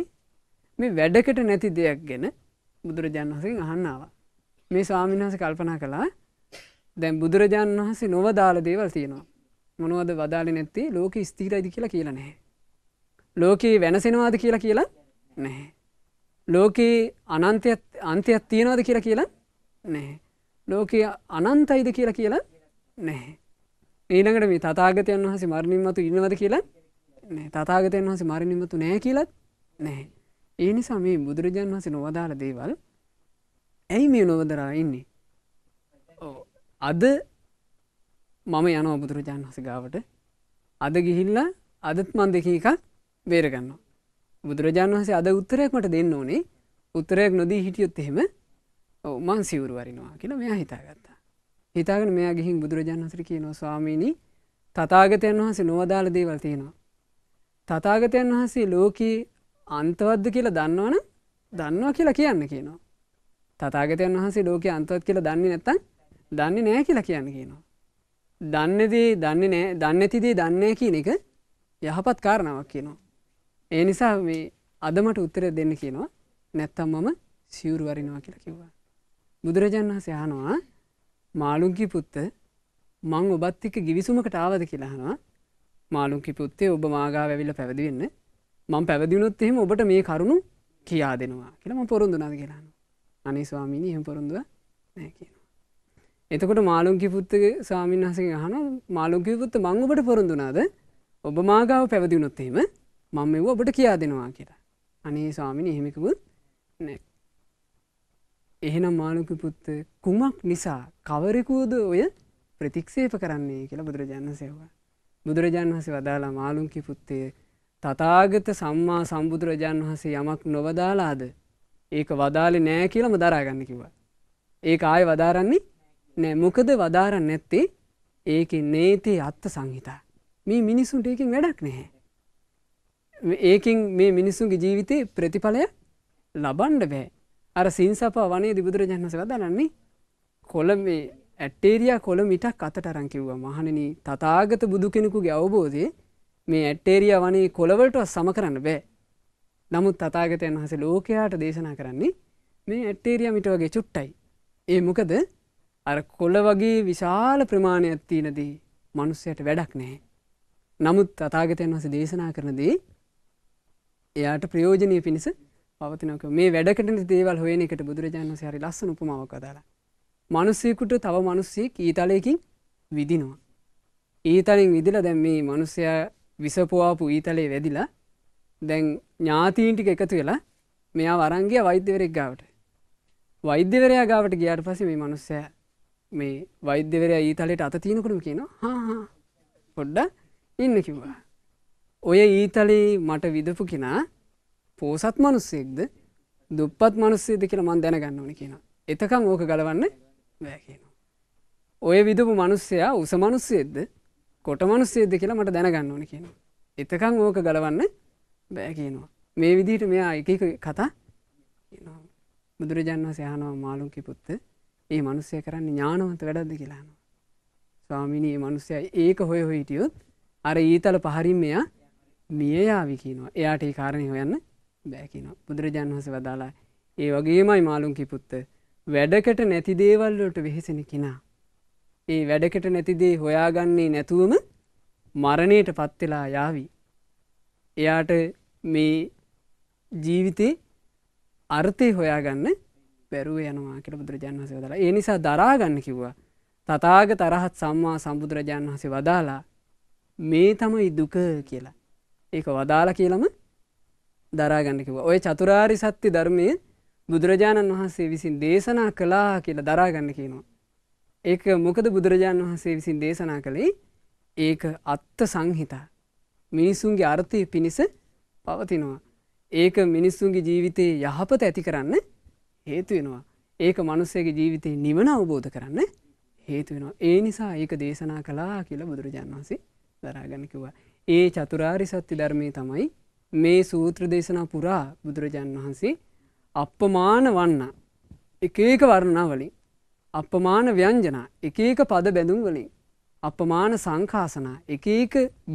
මේ වැඩකට නැති දෙයක් ගැන බුදුරජාණන් වහසෙන් අහන්නාව. මේ ස්වාමීන් වහස කල්පනා කළා දැන් බුදුරජාණන් වහසේ නොවදාල දේවල් තියෙනවා. මොනවද වදාලි නැත්තේ ලෝක ස්තීරයිදි කියලා කියලා නැහැ. ලෝකයේ වෙනසෙනවාද කියලා කියලා නැහැ. ලෝකයේ අනන්තයත් අන්තයක් තියෙනවාද කියලා කියලා නැහැ. ලෝකයේ අනන්තයිද කියලා කියලා නැහැ. ඊළඟට මේ තතාගතයන් වහසේ මරණින්මතු ඉන්නවද කියලා තතාගතයන් වහසේ මරණින්මතු නෑ කියලත් නැහැ. ඒ නිසා මේ බුදුරජාන් වහසේ නොවදාළ දේවල් ඇයි මේ නොවදරා ඉන්නේ. අද මම යනව බුදුරජාන් වහස ගාවට අද ගිහිල්ලා අදත් මන් දෙක එකක් බේරගන්න. බුදුරජාණන් වහසේ අද උත්තරයක්මට දෙන්න ඕනේ උත්තරයක් නොදී හිටියොත් එහෙම මං සිවරු වරිනවා කියලා මෙයා හිතාගත්තා. හිතාගෙන මෙයා ගිහින් බුදුරජාණන් වහසර කියනවා ස්වාමීණී තතාගතයන් වහන්සේ නොවදාල දේවල් තියෙනවා. තතාගතයන් වහන්සේ ලෝකයේ අන්තවද්ද කියලා දන්නවන දන්නවා කියලා කියන්න කියනවා. තතාගතයන් වහන්සේ ලෝක අන්තවත් කියලා දන්නේ නැත්තන් දන්නේ නෑ කියලා කියන්න කියනවා. දන්නදී දන්නේ නෑ දන්නතිදී දන්නේ කියන එක යහපත් කාරණාවක් කියනවා. ඒ නිසා මේ අදමට උත්තර දෙන්න කියනවා නැත්තම් මම සිවුරු වරිනවා කියලා කිව්වා. බුදුරජාණන් වහන්සේ අහනවා මාළුන්කි පුත්ත මං ඔබත් එක්ක ගිවිසුමකට ආවද කියලා අහනවා. මාළුන්කි පුත්තේ ඔබ මාගාව ඇවිල්ලා පැවිදි වෙන්න. මං පැවිදි වුණොත් එහෙම ඔබට මේ කරුණු කියා දෙනවා කියලා මම පොරොන්දුනාද කියලා අහනවා. අනේ ස්වාමීනි එහෙම පොරොන්දුව නැහැ කියනවා. එතකොට මාළුන්කි පුත්තගේ ස්වාමීන් වහන්සේගෙන් අහනවා මාළුන්කි පුත්ත මං ඔබට පොරොන්දුනාද? ඔබ මාගාව පැවිදි වුණොත් එහෙම මං මෙව ඔබට කියා දෙනවා කියලා අනේ ස්වාමිනි එහෙමිකුත් නැ එහෙනම් මානුක පුත්ත කුමක් නිසා කවරෙකුවද ඔය ප්‍රතික්ෂේප කරන්නේ කියලා බුදුරජාණන් සෙව්ව බුදුරජාණන් වහසේ වදාලා මාළුන්කි පුත්තය තතාගත සම්මා සම්බුදුරජාණන් වහසේ යමක් නොවදාලාද ඒක වදාලි නෑ කියලම දරාගන්න කිව්වා ඒක ආය වදාරන්නේ නෑ මොකද වදාරන්න නැත්තේ ඒක නේතේ අත්ත සංහිතා මේ මිනිසුන්ට ඒකින් වැඩක් නැහැ ඒකින් මේ මිනිස්සුන්ගේ ජීවිතයේ ප්‍රතිඵලය ලබන්ඩ බෑ අර සිංසපා වනේ දිබුදුරජාණන්සක දනන්නේ කොළ මේ ඇට්ටේරයා කොළ මිටක් අතට අරංකිව්ව මහණනි තතාගත බුදු කෙනෙකුගේ අවබෝධය මේ ඇට්ටේරිය වනේ කොළවලට සම කරන්න බෑ නමුත් තතාගතයන් වහස ලෝකයාට දේශනා කරන්නේ මේ ඇට්ටේරිය මිට වගේ චුට්ටයි ඒ මොකද අර කොළ වගේ විශාල ප්‍රමාණයක් තියනදී මනුස්සයට වැඩක් නෑ නමුත් තතාගතයන් වහස දේශනා කරනදී එයාට ප්‍රයෝජනය පිණිස පවතිනක මේ වැඩකට දේවල් හොයන එකට බුදුරජාණන් වහන්සේ හරි ලස්සන උපමාවක් අදාලා. මිනිස්සෙකුට තව මිනිස්සෙක් ඊතලයකින් විදිනවා. ඊතලෙන් විදිලා දැන් මේ මිනිසයා විසපුවාපු ඊතලේ වැදිලා දැන් ඥාතීන් ටික එකතු වෙලා මෙයා වරංගිය වෛද්‍යවරයෙක් ගාවට. වෛද්‍යවරයා ගාවට ගියාට පස්සේ මේ මිනිස්සයා මේ වෛද්‍යවරයා ඊතලයට අත තිනකොටම කියනවා හා හා පොඩ්ඩක් ඉන්න කිව්වා. ඔය ඊතලේ මට විදපු කෙනා පෝසත් මනුස්සෙක්ද දුප්පත් මනුස්සේද කියලා මන් දැනගන්න ඕන කියෙන. එතකම් ඕක ගලවන්න වැෑ කියනවා. ඔය විදපු මනුස්සයා උස මනුස්සේද කොට මනුස්සේද කියලා මට දැනගන්න ඕන කියන. එතකං ඕක ගලවන්න බෑ කියනවා. මේ විදිහට මෙයා එක කතා බුදුරජන් වස යහනවා මාලුන්කි පුත්ත ඒ මනුස්සය කරන්න ඥානවන්ත වැඩක්ද කියලානවා. ස්වාමිනී මනුස්සය ඒක හොය හොහිටියොත් අර ඊතල පහරින් මෙයා මියයාවි කියනවා එයාට ඒ කාරණය හොයන්න බෑකිනවා බුදුරජාන් වහස වදාලා ඒ වගේමයි මාලුන් කිපුත්ත වැඩකට නැති දේවල්ලට වෙහෙසෙන කිනා ඒ වැඩකට නැතිදේ හොයාගන්නේ නැතුවම මරණයට පත්වෙලා යාවි එයාට මේ ජීවිතේ අර්ථය හොයාගන්න බැරුව යනවා කට බුදුරජාන් වහස වදාලා ඒ නිසා දරාගන්න කිව්වා තතාග තරහත් සම්මා සම්බුදුරජාන් වහසේ වදාලා මේ තමයි දුක කියලා ඒක වදාලා කියලම දරාගන්න කිව ඔය චතුරාරි සත්‍ය ධර්මය බුදුරජාණන් වහන්සේ විසින් දේශනා කලා කියලා දරාගන්න කියනවා. ඒක මොකද බුදුරජාණන් වහන්සේ විසින් දේශනා කළේ ඒක අත්ත සංහිතා මිනිසුන්ගේ අර්ථය පිණිස පවතිනවා. ඒක මිනිස්සුන්ගේ ජීවිතයේ යහපත ඇති කරන්න හේතු වෙනවා. ඒක මනුස්සයගේ ජීවිතය නිවන අවබෝධ කරන්න හේතු වෙනවා. ඒ නිසා ඒක දේශනා කලා කියලා බුදුරජාන් වහන්සේ දරාගන්නකිවා. ඒ චතුරාරි සත්‍ය ධර්මය තමයි මේ සූත්‍ර දේශනා පුරා බුදුරජාණන් වහන්සේ අපමාන වන්න එක ඒක වර්ණා වලින් අපමාන ව්‍යංජනා එක එක පද බැඳුම් වලින් අපමාන සංකාසනා එක එක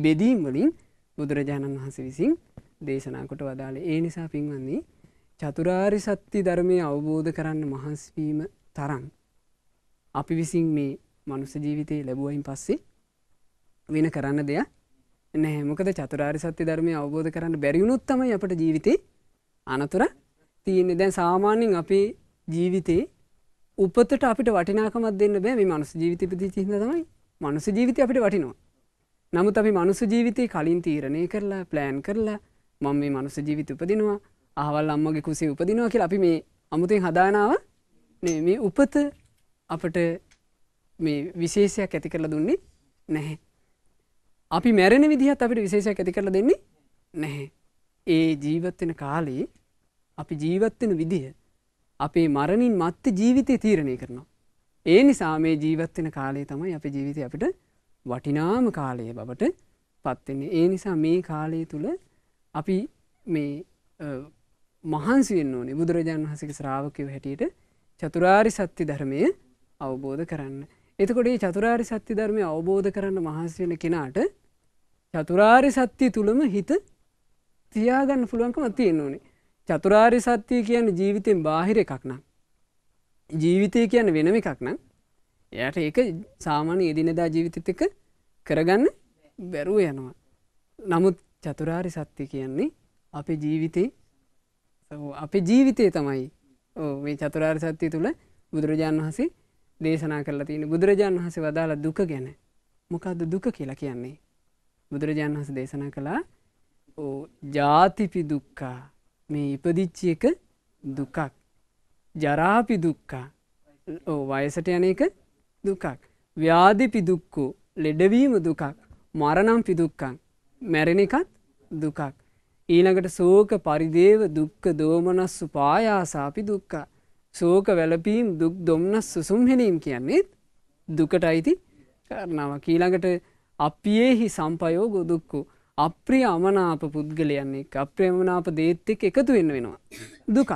බෙදීම් වලින් බුදුරජාණන් වහන්සේ විසින් දේශනාකොට වදාළ ඒ නිසා පින්වන්නේ චතුරාරි සත්‍ය ධර්මය අවබෝධ කරන්න මහන්ස්වීම තරන් අපි විසින් මේ මනුස ජීවිතය ලැබුවයින් පස්සේ වෙන කරන්න දෙයක් නැහැ මොකද චතුරාරි සත්‍ය ධර්මය අවබෝධ කරන්න බැරිවුණුත් තමයි අපට ජීවිතේ අනතුර තියෙන්නේ දැන් සාමාන්‍යයෙන් අපි ජීවිතේ උපතට අපිට වටිනාකමක් දෙන්න බෑ මේ මනුස්ස ජීවිතය ඉපදිච්ච හින්දා තමයි මනුස්ස ජීවිතය අපිට වටිනවා. නමුත් අපි මනුස්ස ජීවිතේ කලින් තීරණය කරලා ප්ලෑන් කරලා මම මේ මනුස්ස ජීවිත උපදිනවා අහවල් අම්මගේ කුසේ උපදිනවා කියලා අපි මේ අමුතෙන් හදානාව මේ උපත අපට මේ විශේෂයක් ඇති කරලා දුන්නේ නැහැ. අපි මැරෙන විදිහත් අපිට විශේෂයක් ඇති කරලා දෙන්නේ නැහැ. ඒ ජීවත්වෙන කාලයේ අපි ජීවත්වෙන විදිහ අපේ මරණින් මත්ත ජීවිතය තීරණය කරනවා. ඒ නිසා මේ ජීවත්වෙන කාලය තමයි අප ජීවිතය අපට වටිනාම කාලය බවට පත්වෙන්නේ. ඒ නිසා මේ කාලය තුළ අපි මේ මහන්සිවෙන් ඕනේ බුදුරජාණන් වහසක ශ්‍රාවකයව හැටියට චතුරාරි සත්‍ය ධර්මය අවබෝධ කරන්න. එතකොට ඒ චතුරාරි සත්‍ය ධර්මය අවබෝධ කරන්න මහන්සිවෙන කෙනාට චතුරාරි සත්‍යය තුළම හිත තියාගන්න පුළුවන්කම තියෙන ඕනේ චතුරාරි සත්‍යය කියන ජීවිතෙන් බාහිර එකක් නම් ජීවිතය කියන වෙනම එකක් නම් එයට ඒක සාමාන්‍ය එදිනෙදා ජීවිතත එක කරගන්න බැරුව යනවා නමුත් චතුරාරි සත්‍යය කියන්නේ අපේ ජීවිතේ අපේ ජීවිතය තමයි මේ චතුරාර් සත්‍යය තුළ බුදුරජාණන් වහසේ දේශනා කරලා තියෙන බුදුරජාණන් වහසේ වදාළ දුක ගැන මොකක්ද දුක කියලා කියන්නේ බුදුරජාණන් හස දේශනා කළා ජාතිපි දුක්කා මේ ඉපදිච්චි එක දුකක් ජරාපි දුක්කා වයසට යන එක දුකක් ව්‍යාධිපි දුක්කෝ ලෙඩවීම දුකක් මරණම් පිදුක්කං මැරෙන එකත් දුකක් ඊළඟට සෝක පරිදේව දුක්ක දෝමනස්සු පායාසාපි දුක්කා සෝක වැලපීම් දුක් දොම්නස් සුසුම්හෙනීම් කියන්නේත් දුකට අයිති කරනවා කීළඟට අපියෙහි සම්පයෝග දුක්කු. අප්‍රිය අමනාප පුද්ගලයන්නේ අප්‍රේමනාප දේත් එක් එකතු වෙන්න වෙනවා. දුකක්.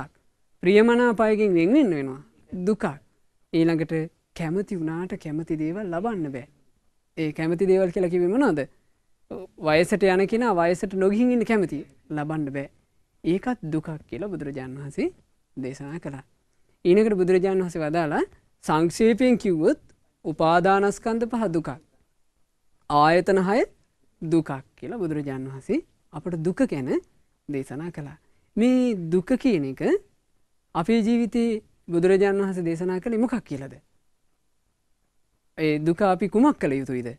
ප්‍රියමනාපායකින් වෙන්වෙන්න වෙනවා. දුකක්. ඊළඟට කැමති වුණාට කැමති දේවල් ලබන්න බෑ. ඒ කැමති දේවල් කියලා කිවීමනොද. වයසට යන කෙන වයසට නොගිහින් ඉන්න කැමති ලබන්න බෑ. ඒකත් දුකක් කියලා බුදුරජාණන් වහසේ දේශනා කළා. ඊනකට බුදුරජාණන් වහසේ වදාලා සංක්ෂේපයෙන් කිව්වොත් උපාදානස්කන්ධ පහ දුකක්. ආයතන හය දුකක් කියලා බුදුරජාන් වහන්සේ අපට දුක ගැන දේශනා කළා. මේ දුක කියන එක අපේ ජීවිතයේ බුදුරජාණන් වහස දේශනා කළ මොකක් කියලද. ඒ දුක අපි කුමක් කළ යුතුයිද.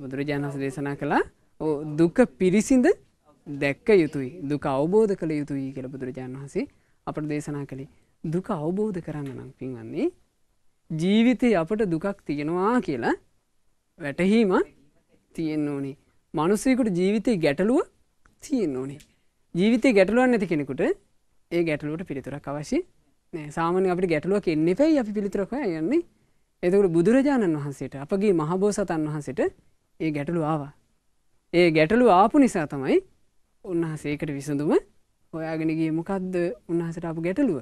බුදුරජාණන් වහස දේශනා කළා දුක පිරිසිඳ දැක්ක යුතුයි දුක අවබෝධ කළ යුතුයි කියල බුදුරජාණන් වහසේ අපට දේශනා කළේ දුක අවබෝධ කරන්න නම් පින් වන්නේ ජීවිතය අපට දුකක් තියෙනවා කියලා වැටහීම තියෙන් ඕනේ. මනුස්සයකුට ජීවිතය ගැටලුව තියෙන් ඕනේ. ජීවිතය ගැටලුවන් ඇති කෙනෙකුට ඒ ගැටලුවට පිළිතුරක් අවශ්‍ය සාමන අපට ගැටලුවක් එන්නේ පැයි අපි පිළිතුරක් යන්නේ එතකට බුදුරජාණන් වහන්සේට අපගේ මහබෝසතන් වහන්සට ඒ ගැටලු ආවා. ඒ ගැටලු ආපු නිසා තමයි උන්වහසේකට විසඳුම ඔයාගෙනගේ මොකක්ද උන්හසට අප ගැටලුව.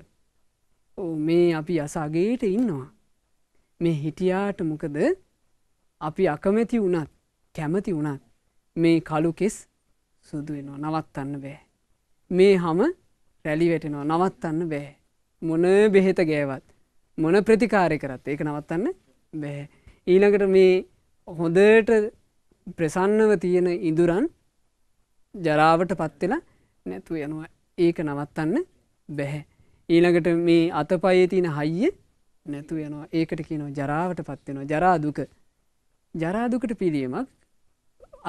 ඕ මේ අපි අසාගේට ඉන්නවා. මේ හිටියාට මොකද අපි අකමැති වුණත් කැමති වුණත් මේ කළු කෙස් සුදුවෙනවා නවත්තන්න බෑ. මේ හම රැලිවැටෙනවා නවත්තන්න බෑ. මොන බෙහෙත ගෑවත්. මොන ප්‍රතිකාරය කරත් ඒක නවත්තන්න බැහැ. ඊළඟට මේ හොඳට ප්‍රසන්නව තියෙන ඉඳුරන් ජරාවට පත්වෙලා නැතුව යනවා ඒක නවත්තන්න බැහැ. ඊළඟට මේ අතපයේ තියෙන හයිය නැතු යනවා ඒකට කියනවා ජරාවට පත්වෙනවා ජරාදුක ජරාදුකට පිළියීමක්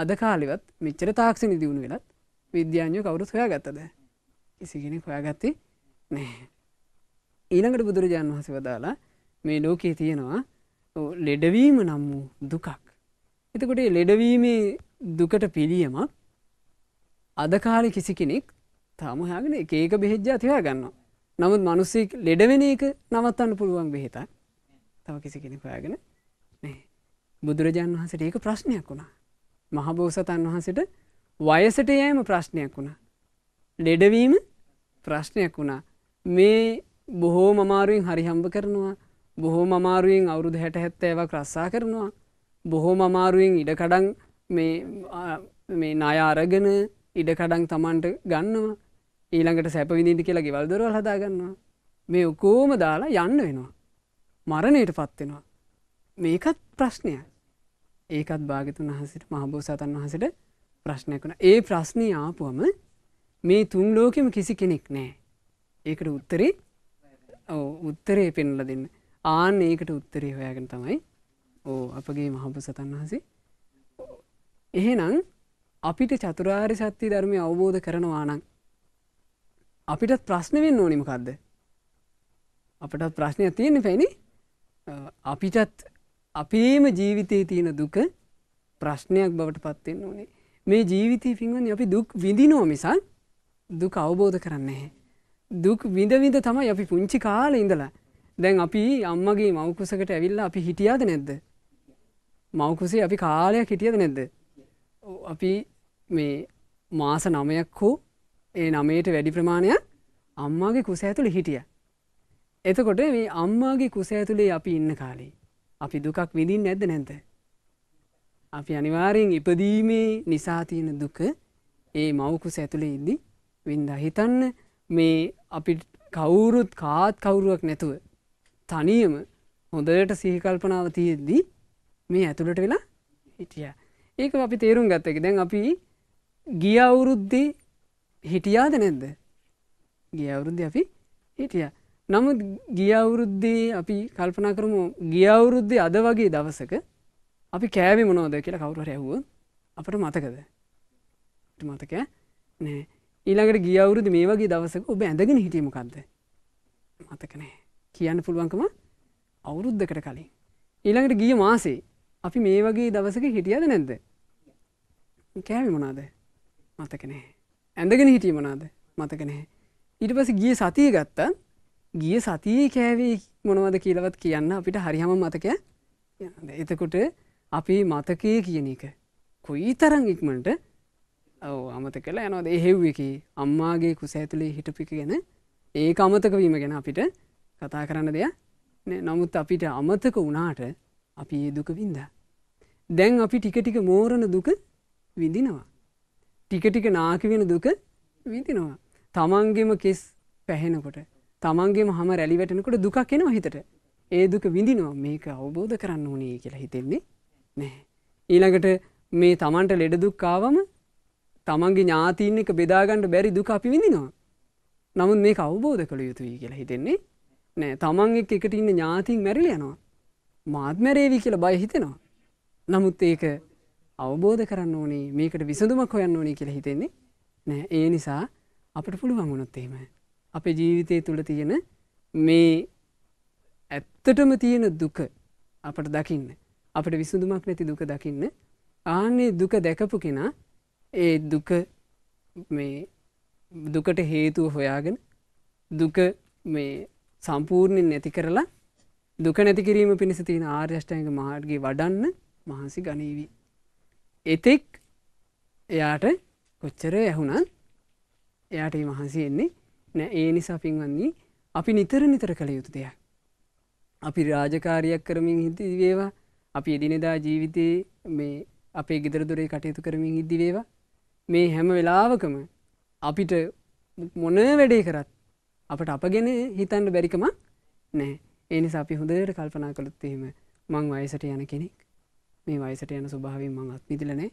අද කාලිවත් මෙච්චර තාක්ෂණ දියුණු වෙලත් විද්‍යාඥය කවුරු සොයා ගත්තද ඉසිගෙන හොයාගත්තේ නෑ ඊළඟට බුදුරජාණන් වහස වදාලා මේ ලෝකයේ තියෙනවා ලෙඩවීම නම් වූ දුකක් එතකොට ලෙඩවීමේ දුකට පිළියමක් අදකාලි කිසි කෙනෙක් තාම හාගෙන එක ඒක බෙහෙද්ජා තිවා ගන්නවා නමුත් මනුස්සෙක් ලෙඩවෙන එක නවත්තන්න පුළුවන් බෙහෙතක් තව කිසි කෙනෙක් හොයාගෙන බුදුරජාණන් වහන්සට ඒක ප්‍රශ්නයක් වුණා. මහබෝසතන් වහන්සට වයසට යෑම ප්‍රශ්නයක් වුණා. ලෙඩවීම ප්‍රශ්නයක් වුණා. මේ බොහෝ මමාරුවෙන් හරිහම්බ කරනවා බොහෝ මමාරුවෙන් අවුරුදු හැට හැත්තෑවක් රස්සා කරනවා. බොහෝ මමාරුවෙන් ඉඩකඩන් මේ නයාරගෙන ඉඩකඩන් තමන්ට ගන්නවා ඊළඟට සැපවිනිට කියලා ගෙවල්දරවල් හදාගන්නවා මේ ඔකෝම දාලා යන්න වෙනවා. මරණයට පත්වෙනවා. මේකත් ප්‍රශ්නයක්. ඒකත් භාගතුන් වහසට මහබෝසතන් වහසට ප්‍රශ්නයක් වන ඒ ප්‍රශ්නය ආපුුවම මේ තුන් ලෝකෙම කිසි කෙනෙක් නෑ ඒකට උත්තරේ උත්තරේ පෙන්ල දෙන්න ආන ඒකට උත්තරේ හොයාගෙන තමයි ඕ අපගේ මහබසතන් වහසේ එහෙනම් අපිට චතුරාර් සත්‍යය ධර්මය අවබෝධ කරනවා නම් අපිටත් ප්‍රශ්න වෙන්න ඕනිමකක්ද අපටත් ප්‍රශ්නයක් තියෙන පැණි අපිටත් අපේම ජීවිතයේ තියෙන දුක ප්‍රශ්නයක් බවට පත්වෙන්න ඕනේ මේ ජීවිතය පින්වන් අපි දුක් විඳිනෝ මිසන් දුක අවබෝධ කරන්න හැ. දුක් විඳවිඳ තමයි අපි පුංචි කාල ඉඳලා දැන් අපි අම්මගේ මවකුසකට ඇවිල්ලා අපි හිටියාද නැද්ද. මවකුසේ අපි කාලයක් හිටියද නැද්ද. අපි මේ මාස නමයක් හෝ ඒ නමයට වැඩි ප්‍රමාණයක් අම්මාගේ කුස ඇතුළ හිටිය. එතකොට මේ අම්මාගේ කුස ඇතුළේ අපි ඉන්න කාලේ. අපි දුකක් විඳින් නැද්ද නැත. අපි අනිවාරයෙන් ඉපදීමේ නිසාතියන දුක ඒ මවකුස ඇතුළේ ඉද්දි වින්ද හිතන්න මේ අපි කවුරුත් කාත් කවුරුවක් නැතුව තනියම හොඳට සිහිකල්පනාව තියෙද්දී මේ ඇතුළට වෙලා හිටිය ඒක අපි තේරුම් ගත්තක දැන් අපි ගිය අවුරුද්දේ හිටියාද නැද්ද ගිය අවුරුද්ධ අපි හිටිය නමුත් ගියවුරුද්දේ අපි කල්පනා කරමු ගියවුරුද්දේ අද වගේ දවසක අපි කෑවි මොනෝද කියලා කවුර ඇහුව අපට මතකද මතක නෑ ඊළඟට ගියවුරුද මේ වගේ දවසක ඔබ ඇඳගෙන හිටීමකක්ද මතකනෑ කියන්න පුළුවන්කම අවුරුද්ධකට කලින් ඊළඟට ගිය මාසේ අපි මේ වගේ දවසක හිටියද නැද්ද කෑවි මොනාද මතකනෑ ඇඳගෙන හිටීමනාද මතකනෑ ඊට පස ගිය සතිය ගත්තත් ගිය සතියේ කෑවේ මොනවද කියලවත් කියන්න අපිට හරිහම මතක එතකොට අපේ මතකය කියන එක කොයි තරං ඉක්මට ඔව අමත කළ යනොද එහෙව් එක අම්මාගේ කුස ඇතුළේ හිටපික ගැන ඒ අමතක වීම ගැන අපිට කතා කරන්න දෙයක් නමුත් අපිට අමතක වුණාට අපි ඒ දුක වින්ද. දැන් අපි ටිකටික මෝරණ දුක විඳිනවා. ටිකටික නාකි වෙන දුක විඳිනවා. තමන්ගෙම කෙස් පැහෙනකොට තමන්ගේ මහම රැලිවැටෙනකොට දුකක් එනවා හිතට ඒ දුක විඳිනවා මේක අවබෝධ කරන්න ඕනේ කියලා හිතෙන්නේ නැහැ. ඊළඟට මේ තමන්ට ලෙඩදුක්කාවම තමන්ගේ ඥාතීන් එක බෙදාගන්නට බැරි දුක අපි විඳිනවා. නමුත් මේක අවබෝධ කළ යුතුයි කියලා හිතෙන්නේ නෑ තමන් එක් එකට ඉන්න ඥාතින් මැරිල යනවා. මාත්මැරේවී කියලා බය හිතෙනවා. නමුත් ඒක අවබෝධ කරන්න ඕනේ මේකට විසඳුමක් හොයන්න ඕනේ කියලා හිතෙන්නේ නෑ ඒ නිසා අපට පුළුවන් වුණොත් එහෙම අපේ ජීවිතය තුළ තියෙන මේ ඇත්තටම තියෙන දුක අපට දකින්න අපට විසුඳුමක් නැති දුක දකින්න ආන්නේ දුක දැකපු කෙනා ඒ දුක මේ දුකට හේතුව හොයාගෙන දුක මේ සම්පූර්ණයෙන් නැති කරලා දුක නැතිකිරීම පිණිස තියෙන ආර්යෂ්ටයක මහාර්ගේ වඩන්න මහන්සි ගනීවී. එතෙක් එයාට කොච්චර ඇහුණන් එයාට මහන්සියෙන්නේ නෑ ඒ නිසා පින්වන්නේ අපි නිතර නිතර කළ යුතු දෙයක්. අපි රාජකාරයක් කරමින් හිදවේවා අපි එදිනෙදා ජීවිතයේ මේ අපේ ගෙදරදොරේ කටයුතු කරමින් ඉද්දිවේවා මේ හැම වෙලාවකම අපිට මොන වැඩේ කරත් අපට අපගෙන හිතන්න බැරිකමක් නෑ ඒනි අපි හොඳට කල්පනා කළොත්තේම මං වයසට යන කෙනෙක් මේ වයසට යන ස්වභාවෙන් මං අත්මිදිලනේ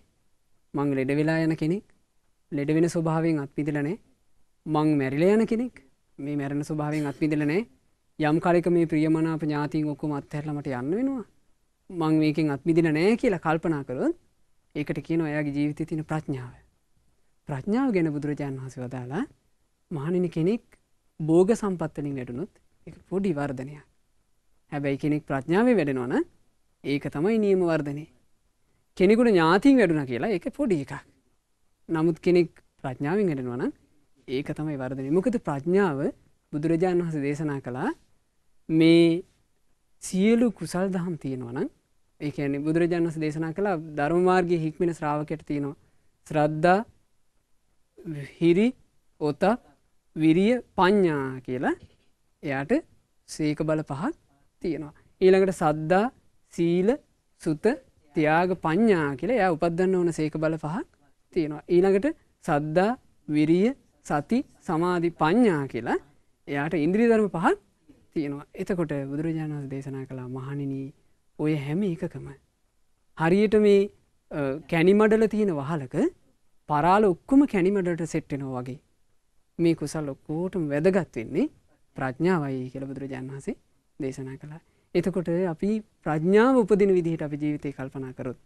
මං ලෙඩ වෙලා යන කෙනෙක් ලෙඩවෙන ස්වභාවෙන් අත්මිදිලනේ මං මැරිල යන කෙනෙක් මේ මැරණ ස්වභාවෙන් අත්මිදලනෑ යම් කාලෙක මේ ප්‍රියමනාප ඥාතින් ඔක්කොම අත්හැරලමට යන්න වෙනවා මං මේකෙන් අත්මිදිල නෑ කියලා කල්පනා කරොත් ඒකට කියන ඔයාගේ ජීවිත තින ප්‍රඥාව. ප්‍රඥාව ගැන බුදුරජාණන් වහස වදාලා මහනිනි කෙනෙක් බෝග සම්පත්තලින් වැඩුණුත් එක පොඩි වර්ධනයක්. හැබැයි කෙනෙක් ප්‍රඥාවේ වැඩෙනවන ඒක තමයි නියම වර්ධනය. කෙනෙකුට ඥාතින් වැඩුණ කියලා එක පොඩි එකක්. නමුත් කෙනෙක් ප්‍රඥාවෙන් වැඩෙනවනම් ඒක තමයි වර්ධනය මොකද ප්‍රඥාව බුදුරජාණන් වහස දේශනා කළා මේ සියලු කුසල් දහම් තියෙනවනම් ඒකන බුදුරජාණන් වහස දේශනා කළා ධර්මමාර්ගය හික්මෙන ශ්‍රාවකයට තියෙනවා ශ්‍රද්ධා හිරි ඔත විරිය පඤ්ඥා කියලා එයාට සේක බල පහක් තියෙනවා. ඊළඟට සද්දා සීල සුත තියාග පඤ්ඥා කියලා එය උපදන්න ඕන සේක බල පහක් තියෙනවා. ඊළඟට සද්දා විරිය සති සමාධි පඤ්ඥා කියලා එයාට ඉන්ද්‍රී ධර්ම පහත් තියෙනවා එතකොට බුදුරජාණන් දේශනා කළා මහනිනී ඔය හැම එකකම. හරියට මේ කැනිමඩල තියෙන වහලක පරාල ඔක්කුම කැනිමඩට සෙට්ටෙනවා වගේ මේ කුසල් ඔක්කෝටම වැදගත් වෙන්නේ ප්‍රඥාවයි කියල බුදුරජාන් වහසේ දේශනා කළා. එතකොට අපි ප්‍රඥාව උපදින විදිහට අපි ජීවිතය කල්පනා කරොත්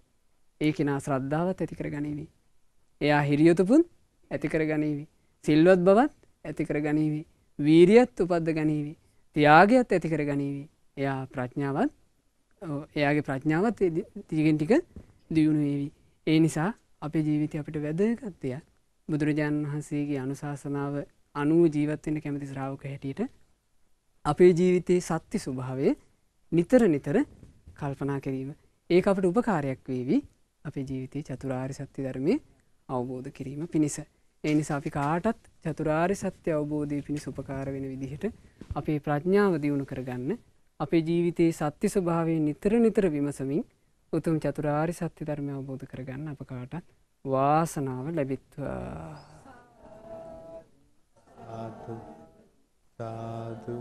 ඒ කෙනා ශ්‍රද්ධාවත් ඇතිකර ගනීවී. එයා හිරියොතපුන් ඇතිකර ගනීවී. සිල්වත් බවත් ඇතිකර ගනීවී. වීරියත් උපද්ද ගනීවී. තියාගයක්ත් ඇතිකර ගනීවී. එයා ප්‍රඥාවත් එයාගේ ප්‍රඥාවත් තිගෙන් ටික දියුණු වේවී. ඒ නිසා අපේ ජීවිතය අපට වැදගත්තියක් බුදුරජාණන් වහන්සේගේ අනුශාසනාව අනුව ජීවත්වෙන කැමති ශ්‍රාවක හැටියට අපේ ජීවිතයේ සත්‍ය ස්වභාවේ නිතර නිතර කල්පනා කිරීම. ඒ අපට උපකාරයක් වේවි අපේ ජීවිතයේ චතුරාරි සත්‍ය ධර්මය අවබෝධ කිරීම පිණිස. ඒ නිසා අපි කාටත් චතුරාරි සත්‍ය අවබෝධය පිණිස උපකාර වෙන විදිහට අපේ ප්‍රඥාව දියුණු කරගන්න අපේ ජීවිතයේ සත්‍ය ස්වභාවය නිතර නිතර විමසමින් උතුම් චතුරාරි සත්‍ය ධර්මය අවබෝධ කරගන්න අප කාටත් වාසනාව ලැබිත්වා. සාදු සාදු